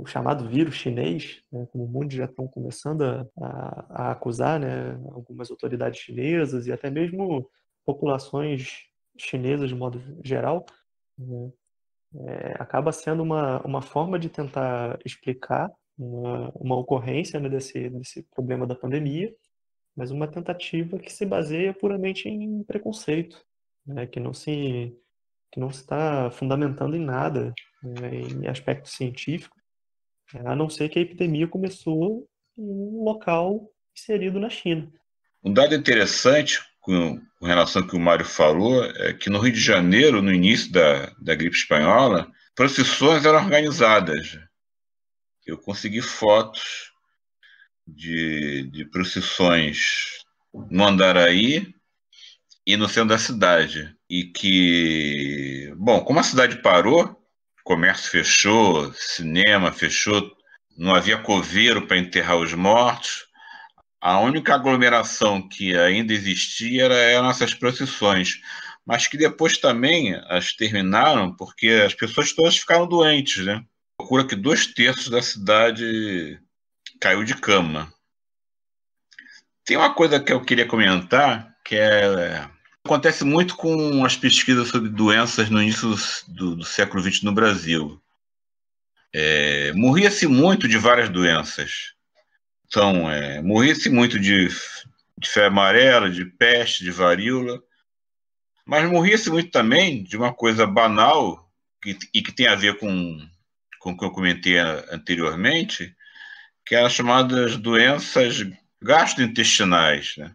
o chamado vírus chinês, né, como mundo já estão começando a, a, a acusar né, algumas autoridades chinesas e até mesmo populações chinesas de modo geral, né, é, acaba sendo uma, uma forma de tentar explicar uma, uma ocorrência né, desse, desse problema da pandemia, mas uma tentativa que se baseia puramente em preconceito, né, que não se que não está fundamentando em nada, né, em aspecto científico, a não ser que a epidemia começou em um local inserido na China. Um dado interessante com, com relação ao que o Mário falou é que no Rio de Janeiro, no início da, da gripe espanhola, procissões eram organizadas. Eu consegui fotos de, de procissões no Andaraí e no centro da cidade. E que, bom, como a cidade parou, comércio fechou, cinema fechou, não havia coveiro para enterrar os mortos. A única aglomeração que ainda existia era, eram essas procissões, mas que depois também as terminaram porque as pessoas todas ficaram doentes, né? Procura que dois terços da cidade caiu de cama. Tem uma coisa que eu queria comentar, que é Acontece muito com as pesquisas sobre doenças no início do, do século XX no Brasil. É, morria-se muito de várias doenças. Então, é, morria-se muito de, de febre amarela, de peste, de varíola, mas morria-se muito também de uma coisa banal que, e que tem a ver com, com o que eu comentei anteriormente, que eram chamadas doenças gastrointestinais. Né?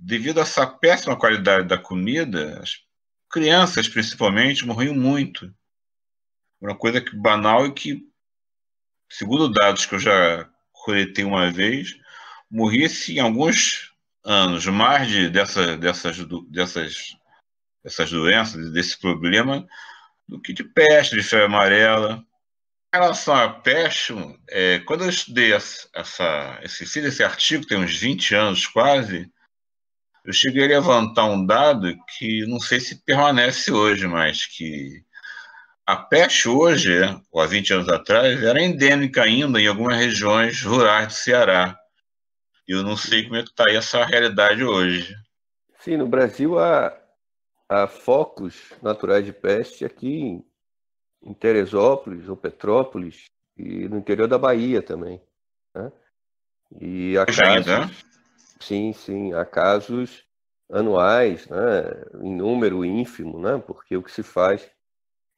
devido a essa péssima qualidade da comida, as crianças principalmente morriam muito. Uma coisa que, banal e que, segundo dados que eu já coletei uma vez, morria-se em alguns anos mais de dessa, dessas, dessas, dessas doenças, desse problema, do que de peste, de febre amarela. Em relação à peste, é, quando eu estudei essa, esse, esse artigo, tem uns 20 anos quase, eu cheguei a levantar um dado que não sei se permanece hoje, mas que a peste hoje, ou há 20 anos atrás, era endêmica ainda em algumas regiões rurais do Ceará. Eu não sei como é que está aí essa realidade hoje. Sim, no Brasil há, há focos naturais de peste aqui em Teresópolis ou Petrópolis e no interior da Bahia também. Né? E há casos, ainda? Né? Sim, sim. Há casos anuais, né, em número ínfimo, né, porque o que se faz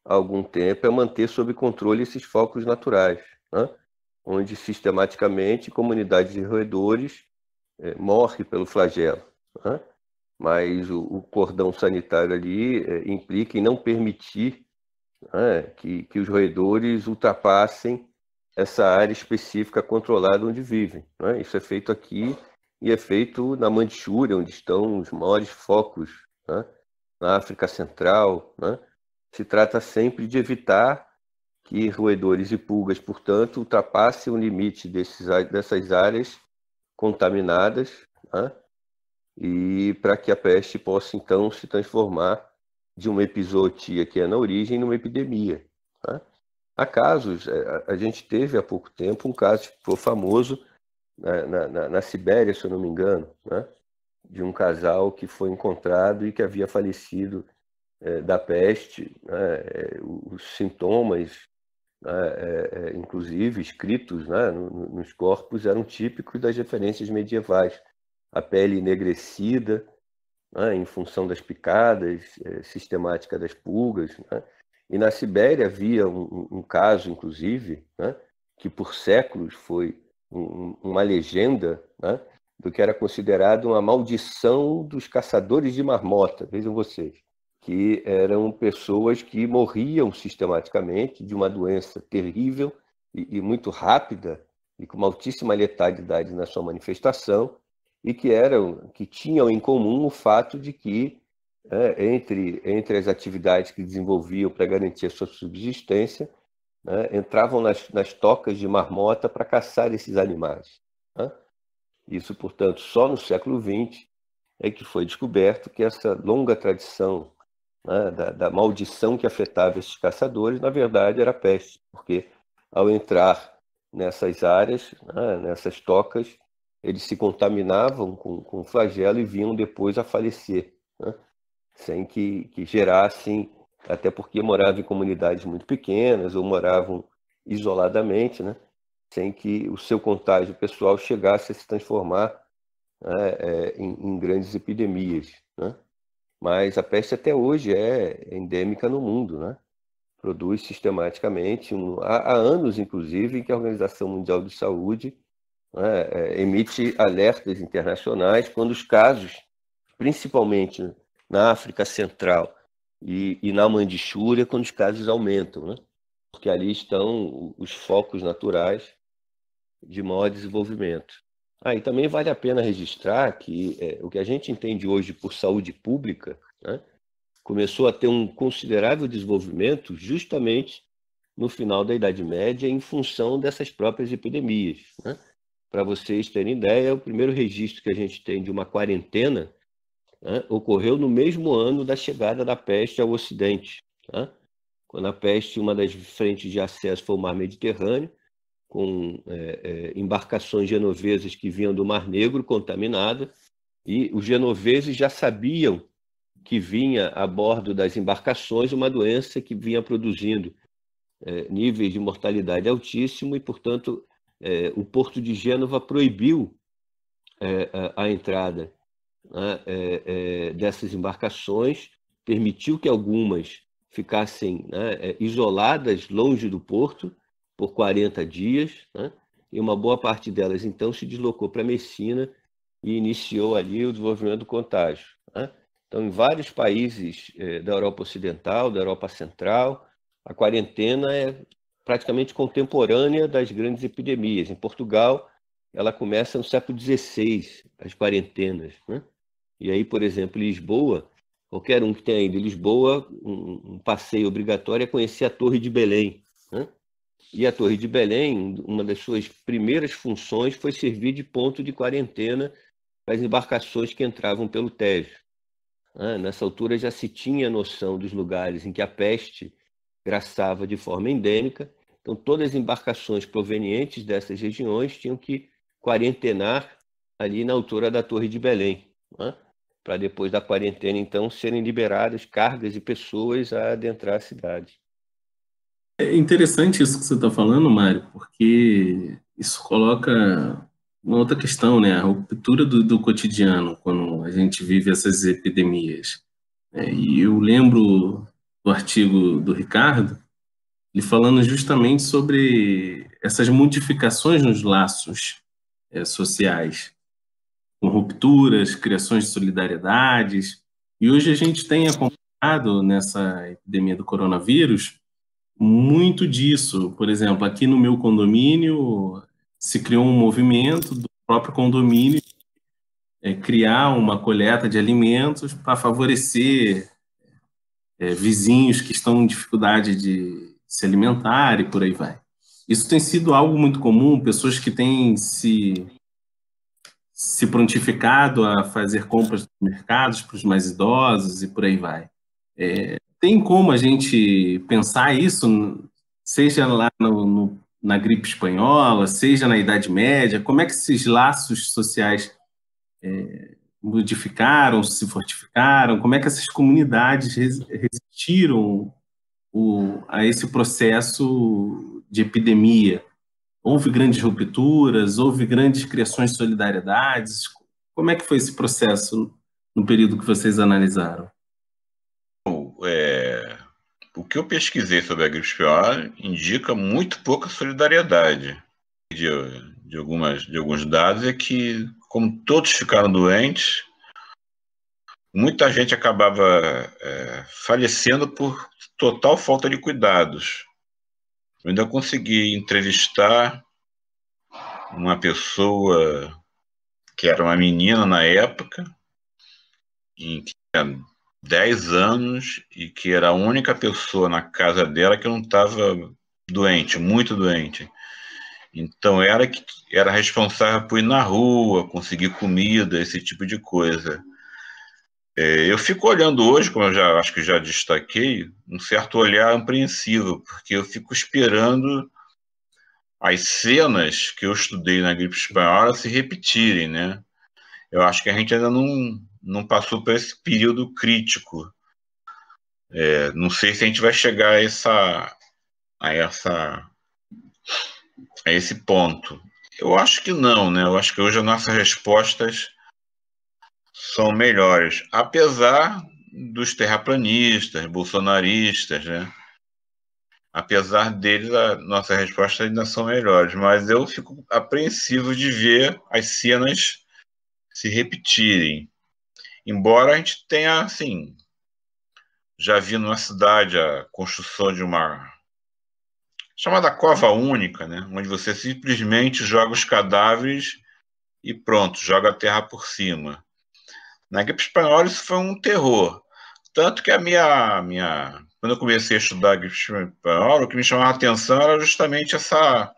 há algum tempo é manter sob controle esses focos naturais, né, onde sistematicamente comunidades de roedores é, eh, morrem pelo flagelo. Né, mas o, o, cordão sanitário ali é, implica em não permitir né, que, que os roedores ultrapassem essa área específica controlada onde vivem. Né, isso é feito aqui e é feito na Manchúria, onde estão os maiores focos, né? na África Central. Né? Se trata sempre de evitar que roedores e pulgas, portanto, ultrapassem o limite desses, dessas áreas contaminadas né? e para que a peste possa, então, se transformar de uma epizootia que é na origem numa epidemia. Né. Há casos, é, a gente teve há pouco tempo um caso que tipo, ficou famoso na, na, na, na Sibéria, se eu não me engano, né? de um casal que foi encontrado e que havia falecido é, da peste, né? É, os sintomas, né? é, é inclusive escritos né? no, nos corpos, eram típicos das referências medievais. A pele enegrecida, né, em função das picadas é, sistemáticas das pulgas. Né. E na Sibéria havia um, um caso, inclusive, né, que por séculos foi um, uma legenda né, do que era considerado uma maldição dos caçadores de marmota, vejam vocês, que eram pessoas que morriam sistematicamente de uma doença terrível e, e muito rápida e com uma altíssima letalidade na sua manifestação e que eram que tinham em comum o fato de que é, entre, entre as atividades que desenvolviam para garantir a sua subsistência, né, entravam nas, nas tocas de marmota para caçar esses animais. Né? Isso, portanto, só no século XX é que foi descoberto que essa longa tradição né, da, da, maldição que afetava esses caçadores, na verdade, era peste, porque ao entrar nessas áreas, né, nessas tocas, eles se contaminavam com, com flagelo e vinham depois a falecer, né, sem que, que gerassem até porque moravam em comunidades muito pequenas ou moravam isoladamente, né? sem que o seu contágio pessoal chegasse a se transformar né, é, em, em, grandes epidemias. Né? Mas a peste até hoje é, é endêmica no mundo, né? produz sistematicamente, um, há, há, anos inclusive em que a Organização Mundial de Saúde né, é, emite alertas internacionais quando os casos, principalmente na África Central e, e na Mandixúria é quando os casos aumentam, né? porque ali estão os focos naturais de maior desenvolvimento. Ah, e também vale a pena registrar que é, o que a gente entende hoje por saúde pública né, começou a ter um considerável desenvolvimento justamente no final da Idade Média em função dessas próprias epidemias. Né? Para vocês terem ideia, o primeiro registro que a gente tem de uma quarentena né, ocorreu no mesmo ano da chegada da peste ao Ocidente. Né? Quando a peste, uma das frentes de acesso foi o Mar Mediterrâneo, com é, é, embarcações genovesas que vinham do Mar Negro contaminada, e os genoveses já sabiam que vinha a bordo das embarcações uma doença que vinha produzindo é, níveis de mortalidade altíssimo e, portanto, é, o porto de Gênova proibiu é, a, a, entrada né, é, é, dessas embarcações, permitiu que algumas ficassem né, é, isoladas longe do porto por 40 dias, né, e uma boa parte delas então se deslocou para Messina e iniciou ali o desenvolvimento do contágio. Né. Então, em vários países é, da Europa Ocidental, da Europa Central, a quarentena é praticamente contemporânea das grandes epidemias. Em Portugal, ela começa no século XVI, as quarentenas. Né? E aí, por exemplo, Lisboa, qualquer um que tenha ido a Lisboa, um, um, passeio obrigatório é conhecer a Torre de Belém. Né? E a Torre de Belém, uma das suas primeiras funções foi servir de ponto de quarentena para as embarcações que entravam pelo Tejo. Né? nessa altura já se tinha noção dos lugares em que a peste graçava de forma endêmica, então todas as embarcações provenientes dessas regiões tinham que quarentenar ali na altura da Torre de Belém. Né? para depois da quarentena, então, serem liberadas cargas e pessoas a adentrar a cidade. É interessante isso que você está falando, Mário, porque isso coloca uma outra questão, né? A ruptura do, do cotidiano quando a gente vive essas epidemias. É, e eu lembro do artigo do Ricardo, ele falando justamente sobre essas modificações nos laços é, sociais com rupturas, criações de solidariedades. E hoje a gente tem acompanhado nessa epidemia do coronavírus muito disso. Por exemplo, aqui no meu condomínio se criou um movimento do próprio condomínio é, criar uma coleta de alimentos para favorecer é, vizinhos que estão em dificuldade de se alimentar e por aí vai. Isso tem sido algo muito comum, pessoas que têm se se prontificado a fazer compras nos mercados para os mais idosos e por aí vai. É, tem como a gente pensar isso, seja lá no, no, na gripe espanhola, seja na Idade Média? Como é que esses laços sociais é, modificaram, se fortificaram? Como é que essas comunidades resistiram o, a esse processo de epidemia? Houve grandes rupturas, houve grandes criações de solidariedades. Como é que foi esse processo no período que vocês analisaram? É, o que eu pesquisei sobre a gripe pior indica muito pouca solidariedade. De, de, algumas, de alguns dados é que, como todos ficaram doentes, muita gente acabava é, falecendo por total falta de cuidados. Eu ainda consegui entrevistar uma pessoa que era uma menina na época, em que tinha 10 anos e que era a única pessoa na casa dela que não estava doente, muito doente. Então era que era responsável por ir na rua, conseguir comida, esse tipo de coisa. É, eu fico olhando hoje, como eu já acho que já destaquei, um certo olhar apreensivo, porque eu fico esperando as cenas que eu estudei na gripe espanhola se repetirem, né? Eu acho que a gente ainda não, não passou por esse período crítico. É, não sei se a gente vai chegar a essa, a essa a esse ponto. Eu acho que não, né? Eu acho que hoje as nossas respostas são melhores, apesar dos terraplanistas, bolsonaristas, né? Apesar deles, a nossa resposta ainda são melhores, mas eu fico apreensivo de ver as cenas se repetirem. Embora a gente tenha, assim, já vi numa cidade a construção de uma chamada cova única, né? onde você simplesmente joga os cadáveres e pronto, joga a terra por cima. Na gripe espanhola isso foi um terror. Tanto que a minha, minha quando eu comecei a estudar a gripe espanhola, o que me chamava a atenção era justamente essa,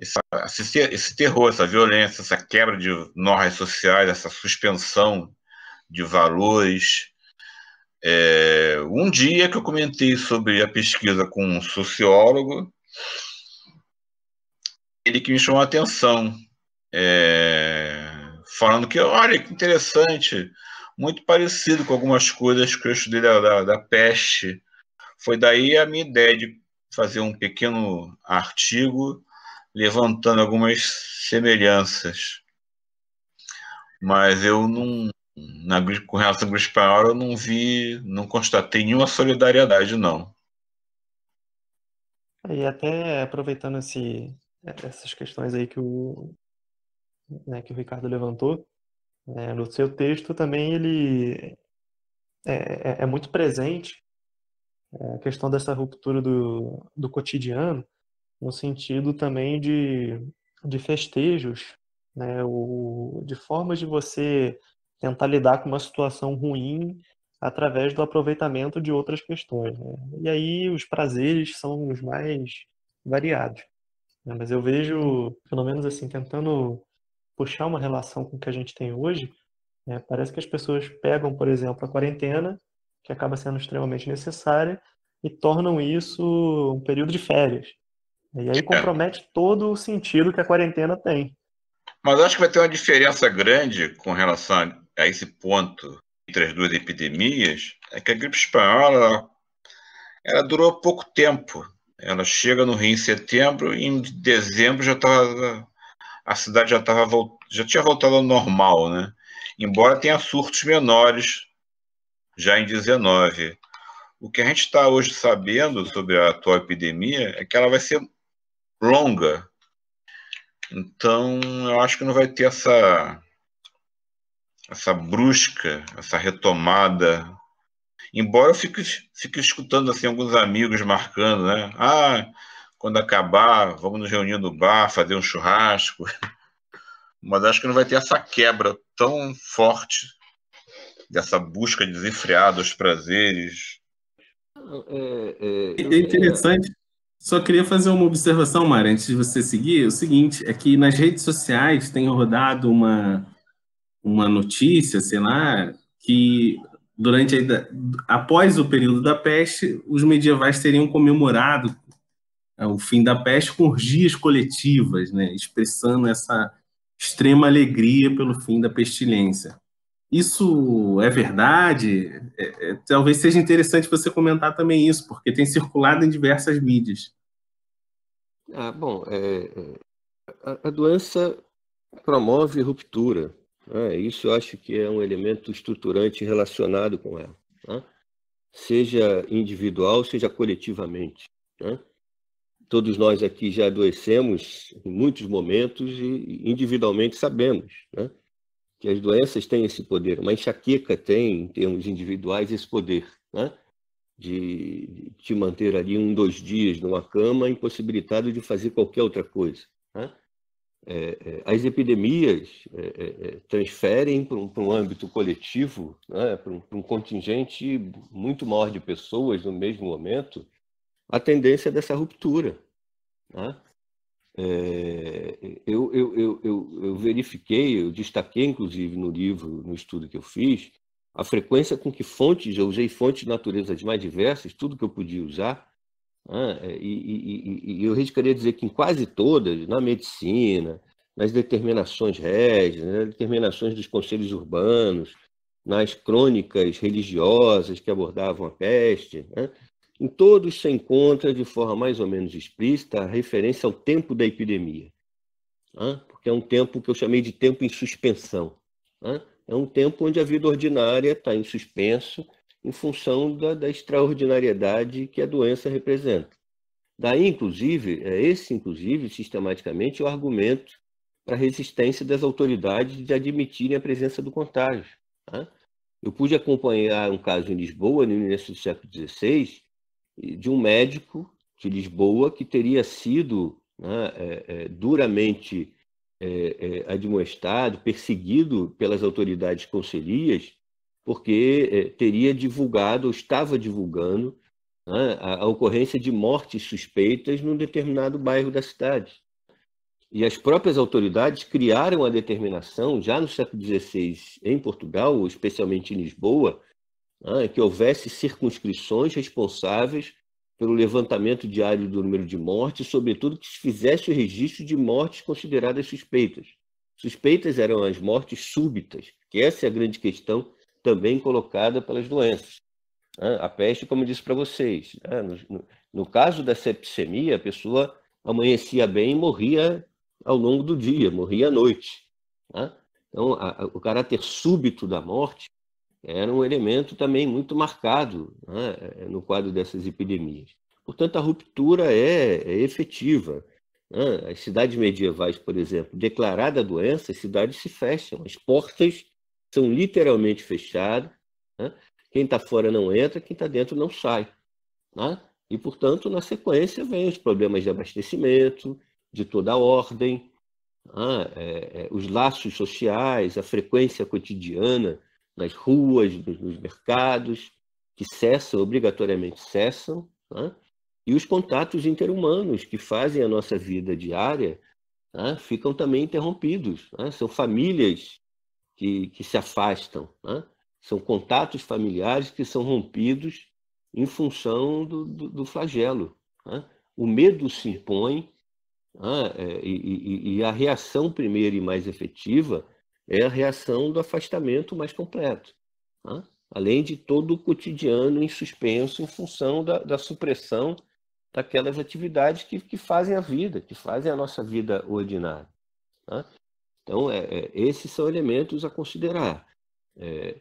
essa esse, esse terror, essa violência, essa quebra de normas sociais, essa suspensão de valores. É, um dia que eu comentei sobre a pesquisa com um sociólogo, ele que me chamou a atenção. É, falando que, olha, que interessante, muito parecido com algumas coisas que eu estudei da, da, da peste. Foi daí a minha ideia de fazer um pequeno artigo levantando algumas semelhanças. Mas eu não, na, com relação à gripe espanhola, eu não vi, não constatei nenhuma solidariedade, não. E até aproveitando esse, essas questões aí que o, né, que o Ricardo levantou, né, no seu texto também ele é, é, é muito presente é, a questão dessa ruptura do, do cotidiano, no sentido também de, de festejos, né, o, de formas de você tentar lidar com uma situação ruim através do aproveitamento de outras questões. Né? E aí os prazeres são os mais variados. Né? Mas eu vejo, pelo menos assim, tentando puxar uma relação com o que a gente tem hoje, né, parece que as pessoas pegam, por exemplo, a quarentena, que acaba sendo extremamente necessária, e tornam isso um período de férias. E aí é. compromete todo o sentido que a quarentena tem. Mas acho que vai ter uma diferença grande com relação a esse ponto entre as duas epidemias, é que a gripe espanhola ela, ela durou pouco tempo. Ela chega no Rio em setembro e em dezembro já estava tá a cidade já, tava, já tinha voltado ao normal, né? embora tenha surtos menores já em 19. O que a gente está hoje sabendo sobre a atual epidemia é que ela vai ser longa. Então, eu acho que não vai ter essa essa brusca, essa retomada. Embora eu fique, fique escutando assim alguns amigos marcando, né? Ah, quando acabar, vamos nos reunir no bar, fazer um churrasco. Mas acho que não vai ter essa quebra tão forte dessa busca desenfreada aos prazeres. É, é, é interessante. Só queria fazer uma observação, Mara, antes de você seguir. o seguinte é que nas redes sociais tem rodado uma, uma notícia, sei lá, que durante a, após o período da peste, os medievais teriam comemorado é o fim da peste com orgias coletivas, né, expressando essa extrema alegria pelo fim da pestilência. Isso é verdade? É, é, talvez seja interessante você comentar também isso, porque tem circulado em diversas mídias. Ah, bom, é, é a, a, doença promove ruptura. Né? Isso eu acho que é um elemento estruturante relacionado com ela, né? seja individual, seja coletivamente. Né? todos nós aqui já adoecemos em muitos momentos e individualmente sabemos né, que as doenças têm esse poder, uma enxaqueca tem, em termos individuais, esse poder né, de te manter ali um, dois dias numa cama, impossibilitado de fazer qualquer outra coisa. Né. É, é, as epidemias é, é, é transferem para um, um, âmbito coletivo, né, para, um, para um contingente muito maior de pessoas no mesmo momento, a tendência dessa ruptura. Né? É, eu, eu, eu, eu, verifiquei, eu destaquei, inclusive, no livro, no estudo que eu fiz, a frequência com que fontes, eu usei fontes de naturezas mais diversas, tudo que eu podia usar, né? É, e, e, e, eu arriscaria dizer que em quase todas, na medicina, nas determinações régias, nas determinações dos conselhos urbanos, nas crônicas religiosas que abordavam a peste, né? Em todos se encontra, de forma mais ou menos explícita, a referência ao tempo da epidemia, porque é um tempo que eu chamei de tempo em suspensão. É um tempo onde a vida ordinária está em suspenso em função da, da, extraordinariedade que a doença representa. Daí, inclusive, é esse, inclusive, sistematicamente, o argumento para a resistência das autoridades de admitirem a presença do contágio. Eu pude acompanhar um caso em Lisboa, no início do século XVI, de um médico de Lisboa que teria sido né, é, é, duramente é, é, admoestado, perseguido pelas autoridades conselhias, porque é, teria divulgado ou estava divulgando né, a, a ocorrência de mortes suspeitas num determinado bairro da cidade. E as próprias autoridades criaram a determinação, já no século XVI, em Portugal, especialmente em Lisboa, né, que houvesse circunscrições responsáveis pelo levantamento diário do número de mortes, sobretudo que se fizesse o registro de mortes consideradas suspeitas. Suspeitas eram as mortes súbitas, que essa é a grande questão também colocada pelas doenças. Ah, a peste, como eu disse para vocês, né, no caso da sepsemia, a pessoa amanhecia bem e morria ao longo do dia, morria à noite. Né. Então, o caráter súbito da morte era um elemento também muito marcado né, eh, no quadro dessas epidemias. Portanto, a ruptura é, é efetiva. Né? As cidades medievais, por exemplo, declarada a doença, as cidades se fecham, as portas são literalmente fechadas. Né? Quem está fora não entra, quem está dentro não sai. Né. E, portanto, na sequência, vem os problemas de abastecimento, de toda a ordem, né, eh, eh, os laços sociais, a frequência cotidiana nas ruas, nos, mercados, que cessam, obrigatoriamente cessam, né? e os contatos interhumanos que fazem a nossa vida diária né? ficam também interrompidos. Né? São famílias que, que se afastam, são contatos familiares que são rompidos em função do, do, do flagelo. O medo se impõe é, e, e, e a reação primeira e mais efetiva é a reação do afastamento mais completo, tá? além de todo o cotidiano em suspenso em função da, da supressão daquelas atividades que, que, fazem a vida, que fazem a nossa vida ordinária. Tá? Então, é, é, esses são elementos a considerar. É,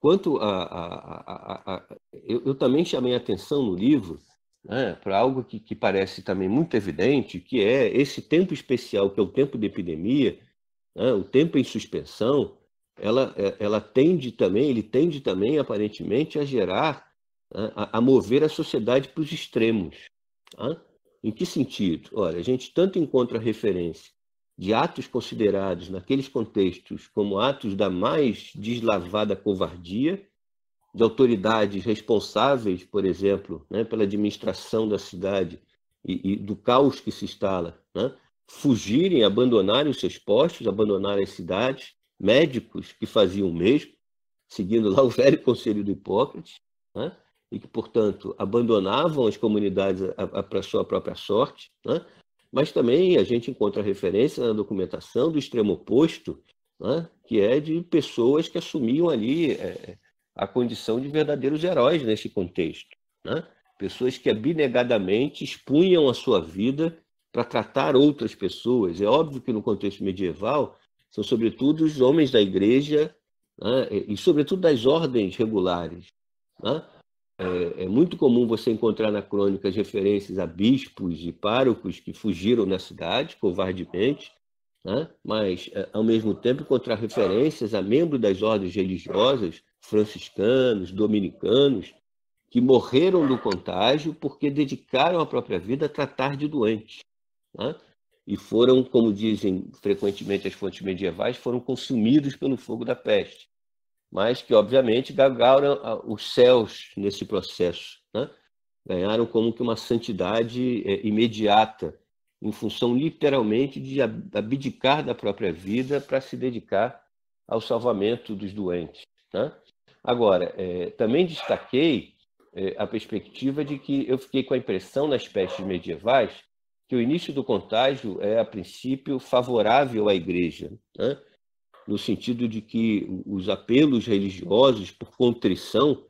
quanto a. a, a, a eu, eu, também chamei atenção no livro né, para algo que, que parece também muito evidente, que é esse tempo especial, que é o tempo de epidemia, né, o tempo em suspensão, ela, é, ela tende também, ele tende também, aparentemente, a gerar, né, a, a mover a sociedade para os extremos. Tá? Em que sentido? Olha, a gente tanto encontra referência de atos considerados naqueles contextos como atos da mais deslavada covardia, de autoridades responsáveis, por exemplo, né, pela administração da cidade e, e, do caos que se instala, né, fugirem, abandonarem os seus postos, abandonarem as cidades, médicos que faziam o mesmo, seguindo lá o velho conselho do Hipócrates, né? e que, portanto, abandonavam as comunidades para sua própria sorte, né? mas também a gente encontra referência na documentação do extremo oposto, né? que é de pessoas que assumiam ali é, é a condição de verdadeiros heróis nesse contexto. Né? Pessoas que abnegadamente expunham a sua vida para tratar outras pessoas. É óbvio que no contexto medieval são sobretudo os homens da igreja né, e sobretudo das ordens regulares. Né? É, é, muito comum você encontrar na crônica as referências a bispos e párocos que fugiram da cidade covardemente, né? mas é, ao mesmo tempo encontrar referências a membros das ordens religiosas, franciscanos, dominicanos, que morreram do contágio porque dedicaram a própria vida a tratar de doentes né? e foram, como dizem frequentemente as fontes medievais, foram consumidos pelo fogo da peste. Mas que, obviamente, galgaram os céus nesse processo. Né? Ganharam como que uma santidade é, imediata, em função literalmente de abdicar da própria vida para se dedicar ao salvamento dos doentes. Né? Agora, é, também destaquei é, a perspectiva de que eu fiquei com a impressão nas pestes medievais que o início do contágio é, a princípio, favorável à igreja, né? no sentido de que os apelos religiosos por contrição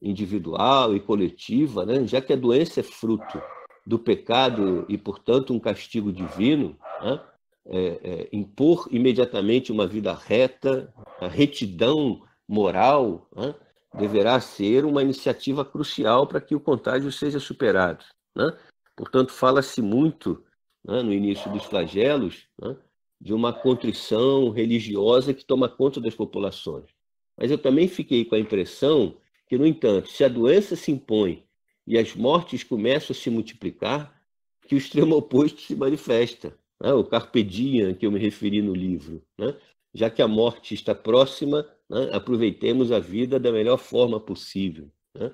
individual e coletiva, né? já que a doença é fruto do pecado e, portanto, um castigo divino, né? é, é, impor imediatamente uma vida reta, a retidão moral, né? deverá ser uma iniciativa crucial para que o contágio seja superado. Né? Portanto, fala-se muito, né, no início dos flagelos, né, de uma contrição religiosa que toma conta das populações. Mas eu também fiquei com a impressão que, no entanto, se a doença se impõe e as mortes começam a se multiplicar, que o extremo oposto se manifesta. Né? O carpe diem que eu me referi no livro. Né? Já que a morte está próxima, né? aproveitemos a vida da melhor forma possível. Né.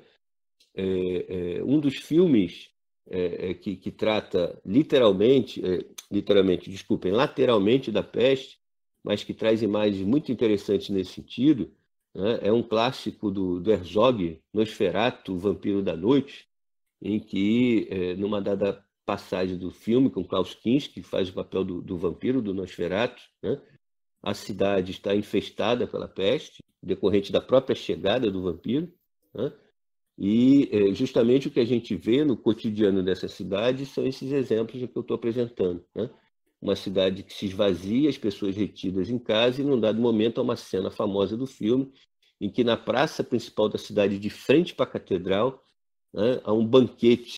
É, é, um dos filmes é, é, que, que, trata literalmente, é, literalmente, desculpem, lateralmente da peste, mas que traz imagens muito interessantes nesse sentido. Né? É um clássico do, do Herzog, Nosferatu, o Vampiro da Noite, em que, é, numa dada passagem do filme, com Klaus Kinski, que faz o papel do, do vampiro, do Nosferatu, né? a cidade está infestada pela peste, decorrente da própria chegada do vampiro, né? E eh, justamente o que a gente vê no cotidiano dessa cidade são esses exemplos que eu estou apresentando. Né? Uma cidade que se esvazia, as pessoas retidas em casa, e num dado momento há uma cena famosa do filme, em que na praça principal da cidade, de frente para a catedral, né, há um banquete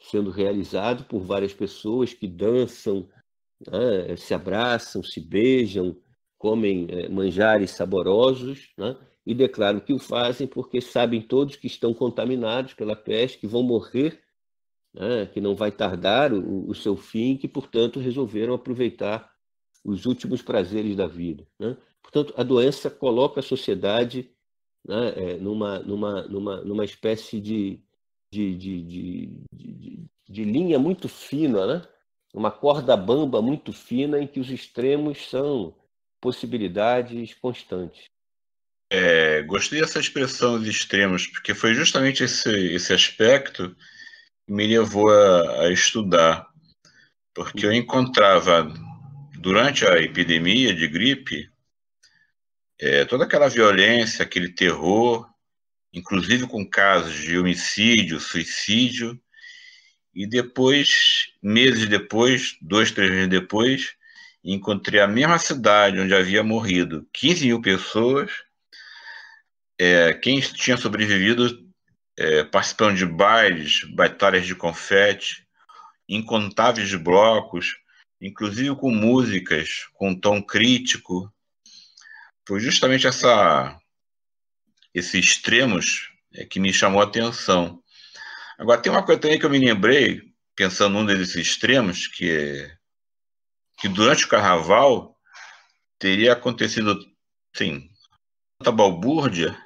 sendo realizado por várias pessoas que dançam, né, se abraçam, se beijam, comem eh, manjares saborosos, né? e declaram que o fazem porque sabem todos que estão contaminados pela peste, que vão morrer, né, que não vai tardar o, o, seu fim, que, portanto, resolveram aproveitar os últimos prazeres da vida. Né? Portanto, a doença coloca a sociedade né, é, numa, numa, numa, numa espécie de, de, de, de, de, de linha muito fina, né? uma corda bamba muito fina em que os extremos são possibilidades constantes. É, gostei dessa expressão dos extremos, porque foi justamente esse, esse aspecto que me levou a, a estudar. Porque eu encontrava, durante a epidemia de gripe, é, toda aquela violência, aquele terror, inclusive com casos de homicídio, suicídio, e depois, meses depois, dois, três meses depois, encontrei a mesma cidade onde havia morrido 15 mil pessoas é, quem tinha sobrevivido é, participando de bailes, batalhas de confete, incontáveis blocos, inclusive com músicas com tom crítico. Foi justamente essa, esses extremos é, que me chamou a atenção. Agora, tem uma coisa também que eu me lembrei, pensando num desses extremos, que, é que durante o carnaval teria acontecido, sim, balbúrdia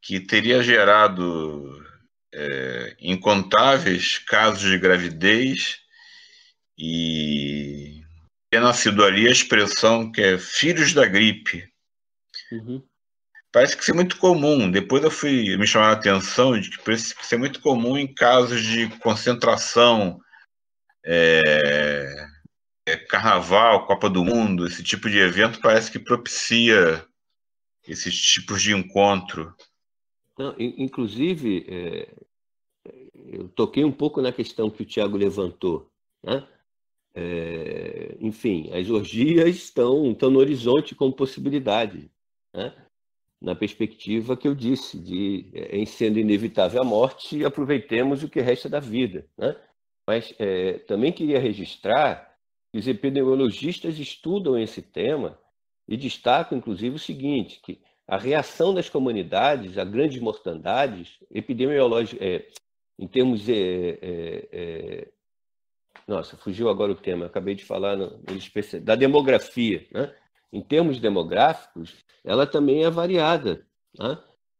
que teria gerado é, incontáveis casos de gravidez e ter nascido ali a expressão que é filhos da gripe. Uhum. Parece que isso é muito comum. Depois eu fui me chamar a atenção de que isso é muito comum em casos de concentração, é, é, carnaval, Copa do Mundo, esse tipo de evento parece que propicia esses tipos de encontro. Não, inclusive, é, eu toquei um pouco na questão que o Tiago levantou. Né? É, enfim, as orgias estão, estão no horizonte como possibilidade, né? na perspectiva que eu disse, de é, em sendo inevitável a morte, aproveitemos o que resta da vida. Né? Mas é, também queria registrar que os epidemiologistas estudam esse tema e destaco, inclusive, o seguinte, que a reação das comunidades a grandes mortandades epidemiológicas, é, em termos... É, é, é nossa, fugiu agora o tema, acabei de falar no, no, da demografia. Né? Em termos demográficos, ela também é variada. Né?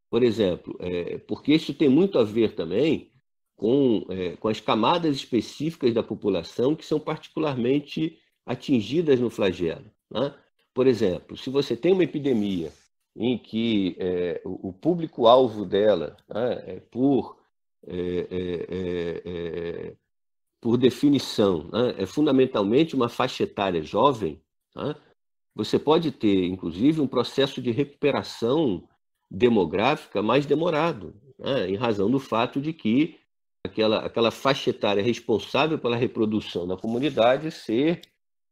Por exemplo, é, porque isso tem muito a ver também com, é, com, as camadas específicas da população que são particularmente atingidas no flagelo. Né? Por exemplo, se você tem uma epidemia em que é, o, público-alvo dela, né, é por, é, é, é, é, por definição, né, é fundamentalmente uma faixa etária jovem, né, você pode ter, inclusive, um processo de recuperação demográfica mais demorado, né, em razão do fato de que aquela, aquela faixa etária responsável pela reprodução da comunidade ser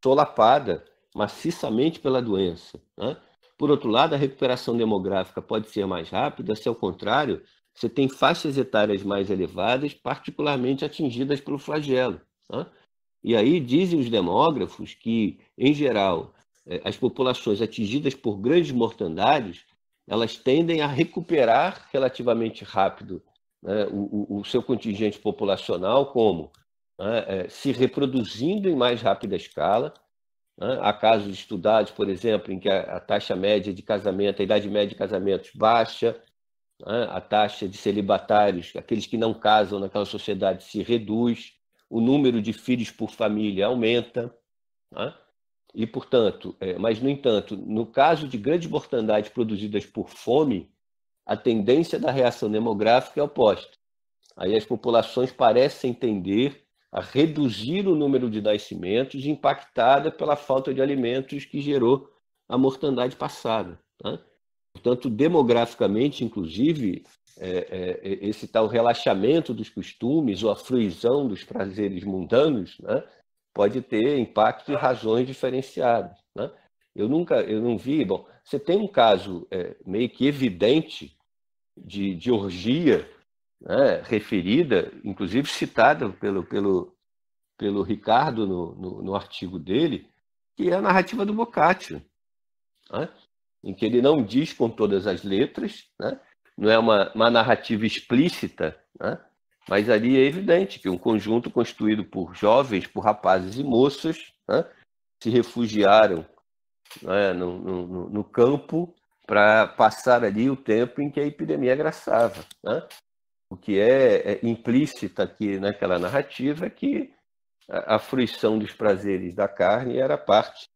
solapada maciçamente pela doença. Né? Por outro lado, a recuperação demográfica pode ser mais rápida se, ao contrário, você tem faixas etárias mais elevadas, particularmente atingidas pelo flagelo. Né? E aí dizem os demógrafos que, em geral, eh, as populações atingidas por grandes mortandades, elas tendem a recuperar relativamente rápido né, o, o, seu contingente populacional, como né, eh, se reproduzindo em mais rápida escala, né? Há casos estudados, por exemplo, em que a, a, taxa média de casamento, a idade média de casamentos baixa, né? a taxa de celibatários, aqueles que não casam naquela sociedade, se reduz, o número de filhos por família aumenta. Né? E, portanto, é, mas, no entanto, no caso de grandes mortandades produzidas por fome, a tendência da reação demográfica é oposta. Aí as populações parecem entender a reduzir o número de nascimentos impactada pela falta de alimentos que gerou a mortandade passada. Né? Portanto, demograficamente, inclusive, é, é, é, esse tal relaxamento dos costumes ou a fruição dos prazeres mundanos né, pode ter impacto e razões diferenciadas. Né? Eu nunca, eu não vi. Bom, você tem um caso é, meio que evidente de, de orgia né, referida, inclusive citada pelo, pelo, pelo Ricardo no, no, no artigo dele, que é a narrativa do Boccaccio, né, em que ele não diz com todas as letras, né, não é uma, uma narrativa explícita, né, mas ali é evidente que um conjunto constituído por jovens, por rapazes e moças, né, se refugiaram né, no, no, no campo para passar ali o tempo em que a epidemia agraçava. Né? o que é, é implícita aqui naquela narrativa é que a, a fruição dos prazeres da carne era parte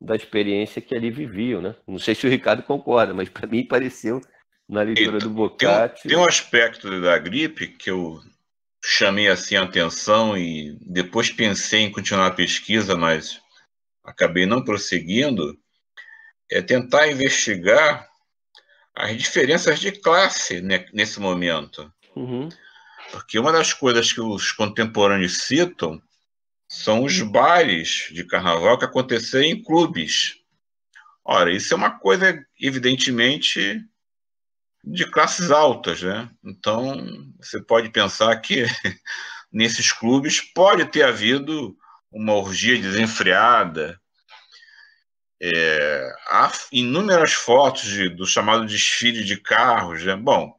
da experiência que ali viviam, né? Não sei se o Ricardo concorda, mas para mim pareceu na leitura então, do Boccaccio. Tem, tem um aspecto da gripe que eu chamei assim a atenção e depois pensei em continuar a pesquisa, mas acabei não prosseguindo, é tentar investigar as diferenças de classe nesse momento. Uhum. Porque uma das coisas que os contemporâneos citam são os hum. bares de carnaval que aconteceram em clubes. Ora, isso é uma coisa, evidentemente, de classes altas, né? Então, você pode pensar que nesses clubes pode ter havido uma orgia desenfreada. É, há inúmeras fotos de, do chamado desfile de carros, né? Bom,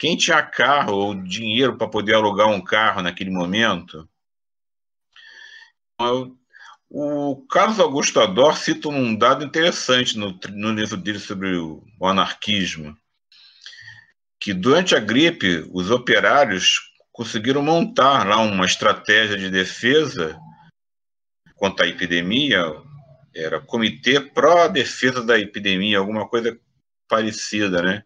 quem tinha carro ou dinheiro para poder alugar um carro naquele momento. O Carlos Augusto Ador cita um dado interessante no, no livro dele sobre o, o anarquismo, que durante a gripe os operários conseguiram montar lá uma estratégia de defesa contra a epidemia, era Comitê Pró-Defesa da Epidemia, alguma coisa parecida, né?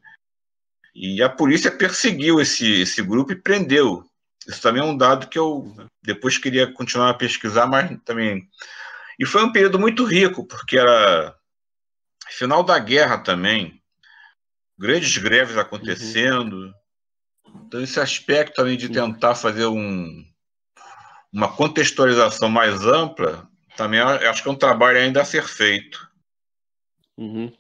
E a polícia perseguiu esse, esse grupo e prendeu. Isso também é um dado que eu depois queria continuar a pesquisar, mas também. E foi um período muito rico, porque era final da guerra também, grandes greves acontecendo. Uhum. Então, esse aspecto também de tentar fazer um, uma contextualização mais ampla, também acho que é um trabalho ainda a ser feito. Uhum.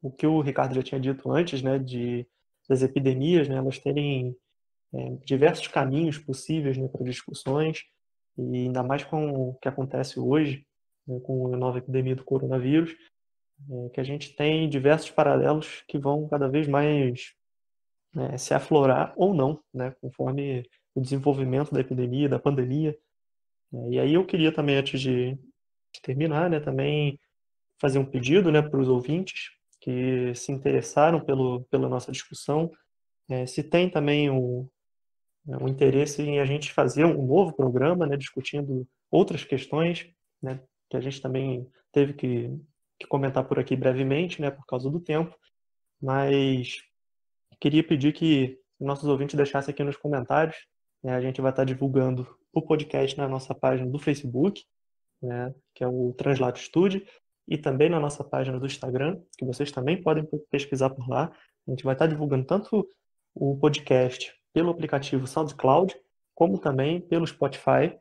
O que o Ricardo já tinha dito antes, né, de das epidemias, né, elas terem é, diversos caminhos possíveis né, para discussões, e ainda mais com o que acontece hoje, né, com a nova epidemia do coronavírus, é, que a gente tem diversos paralelos que vão cada vez mais né, se aflorar ou não, né, conforme o desenvolvimento da epidemia, da pandemia. Né. E aí eu queria também, antes de, de terminar, né, também fazer um pedido né, para os ouvintes, que se interessaram pelo, pela nossa discussão. É, se tem também o, o, eh, interesse em a gente fazer um novo programa, né, discutindo outras questões, né, que a gente também teve que, que comentar por aqui brevemente, né, por causa do tempo, mas queria pedir que nossos ouvintes deixassem aqui nos comentários. Né, a gente vai estar divulgando o podcast na nossa página do Facebook, né, que é o Translato Studio e também na nossa página do Instagram, que vocês também podem pesquisar por lá. A gente vai estar divulgando tanto o podcast pelo aplicativo SoundCloud, como também pelo Spotify.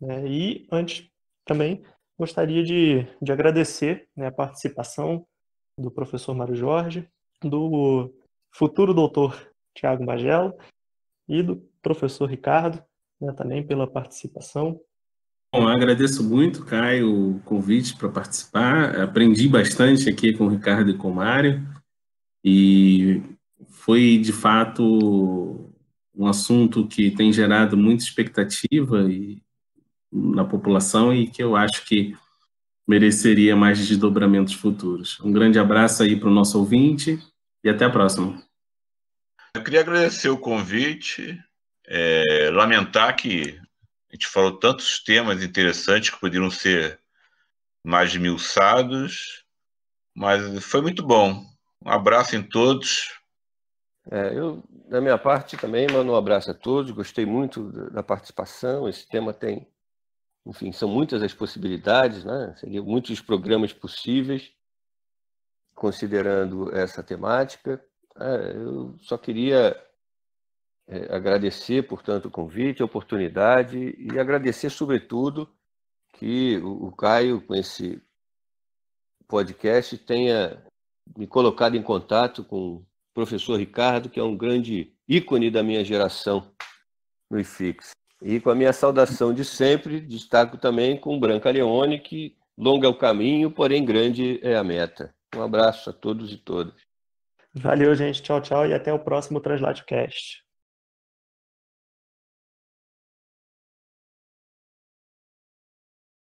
Né? E antes também gostaria de, de agradecer né, a participação do professor Mário Jorge, do futuro doutor Tiago Magelo e do professor Ricardo, né, também pela participação. Bom, agradeço muito, Caio, o convite para participar. Aprendi bastante aqui com o Ricardo e com o Mário. E foi, de fato, um assunto que tem gerado muita expectativa e, na população e que eu acho que mereceria mais desdobramentos futuros. Um grande abraço aí para o nosso ouvinte e até a próxima. Eu queria agradecer o convite, é, lamentar que gente falou tantos temas interessantes que poderiam ser mais milçados, mas foi muito bom. Um abraço em todos. É, eu, da minha parte também, mando um abraço a todos. Gostei muito da participação. Esse tema tem, enfim, são muitas as possibilidades, né? Seria muitos programas possíveis considerando essa temática. É, eu só queria é, agradecer, portanto, o convite, a oportunidade e agradecer, sobretudo, que o, o Caio, com esse podcast, tenha me colocado em contato com o professor Ricardo, que é um grande ícone da minha geração no IFIX. E com a minha saudação de sempre, destaco também com Branca Leone, que longa é o caminho, porém grande é a meta. Um abraço a todos e todas. Valeu, gente. Tchau, tchau e até o próximo Translatecast.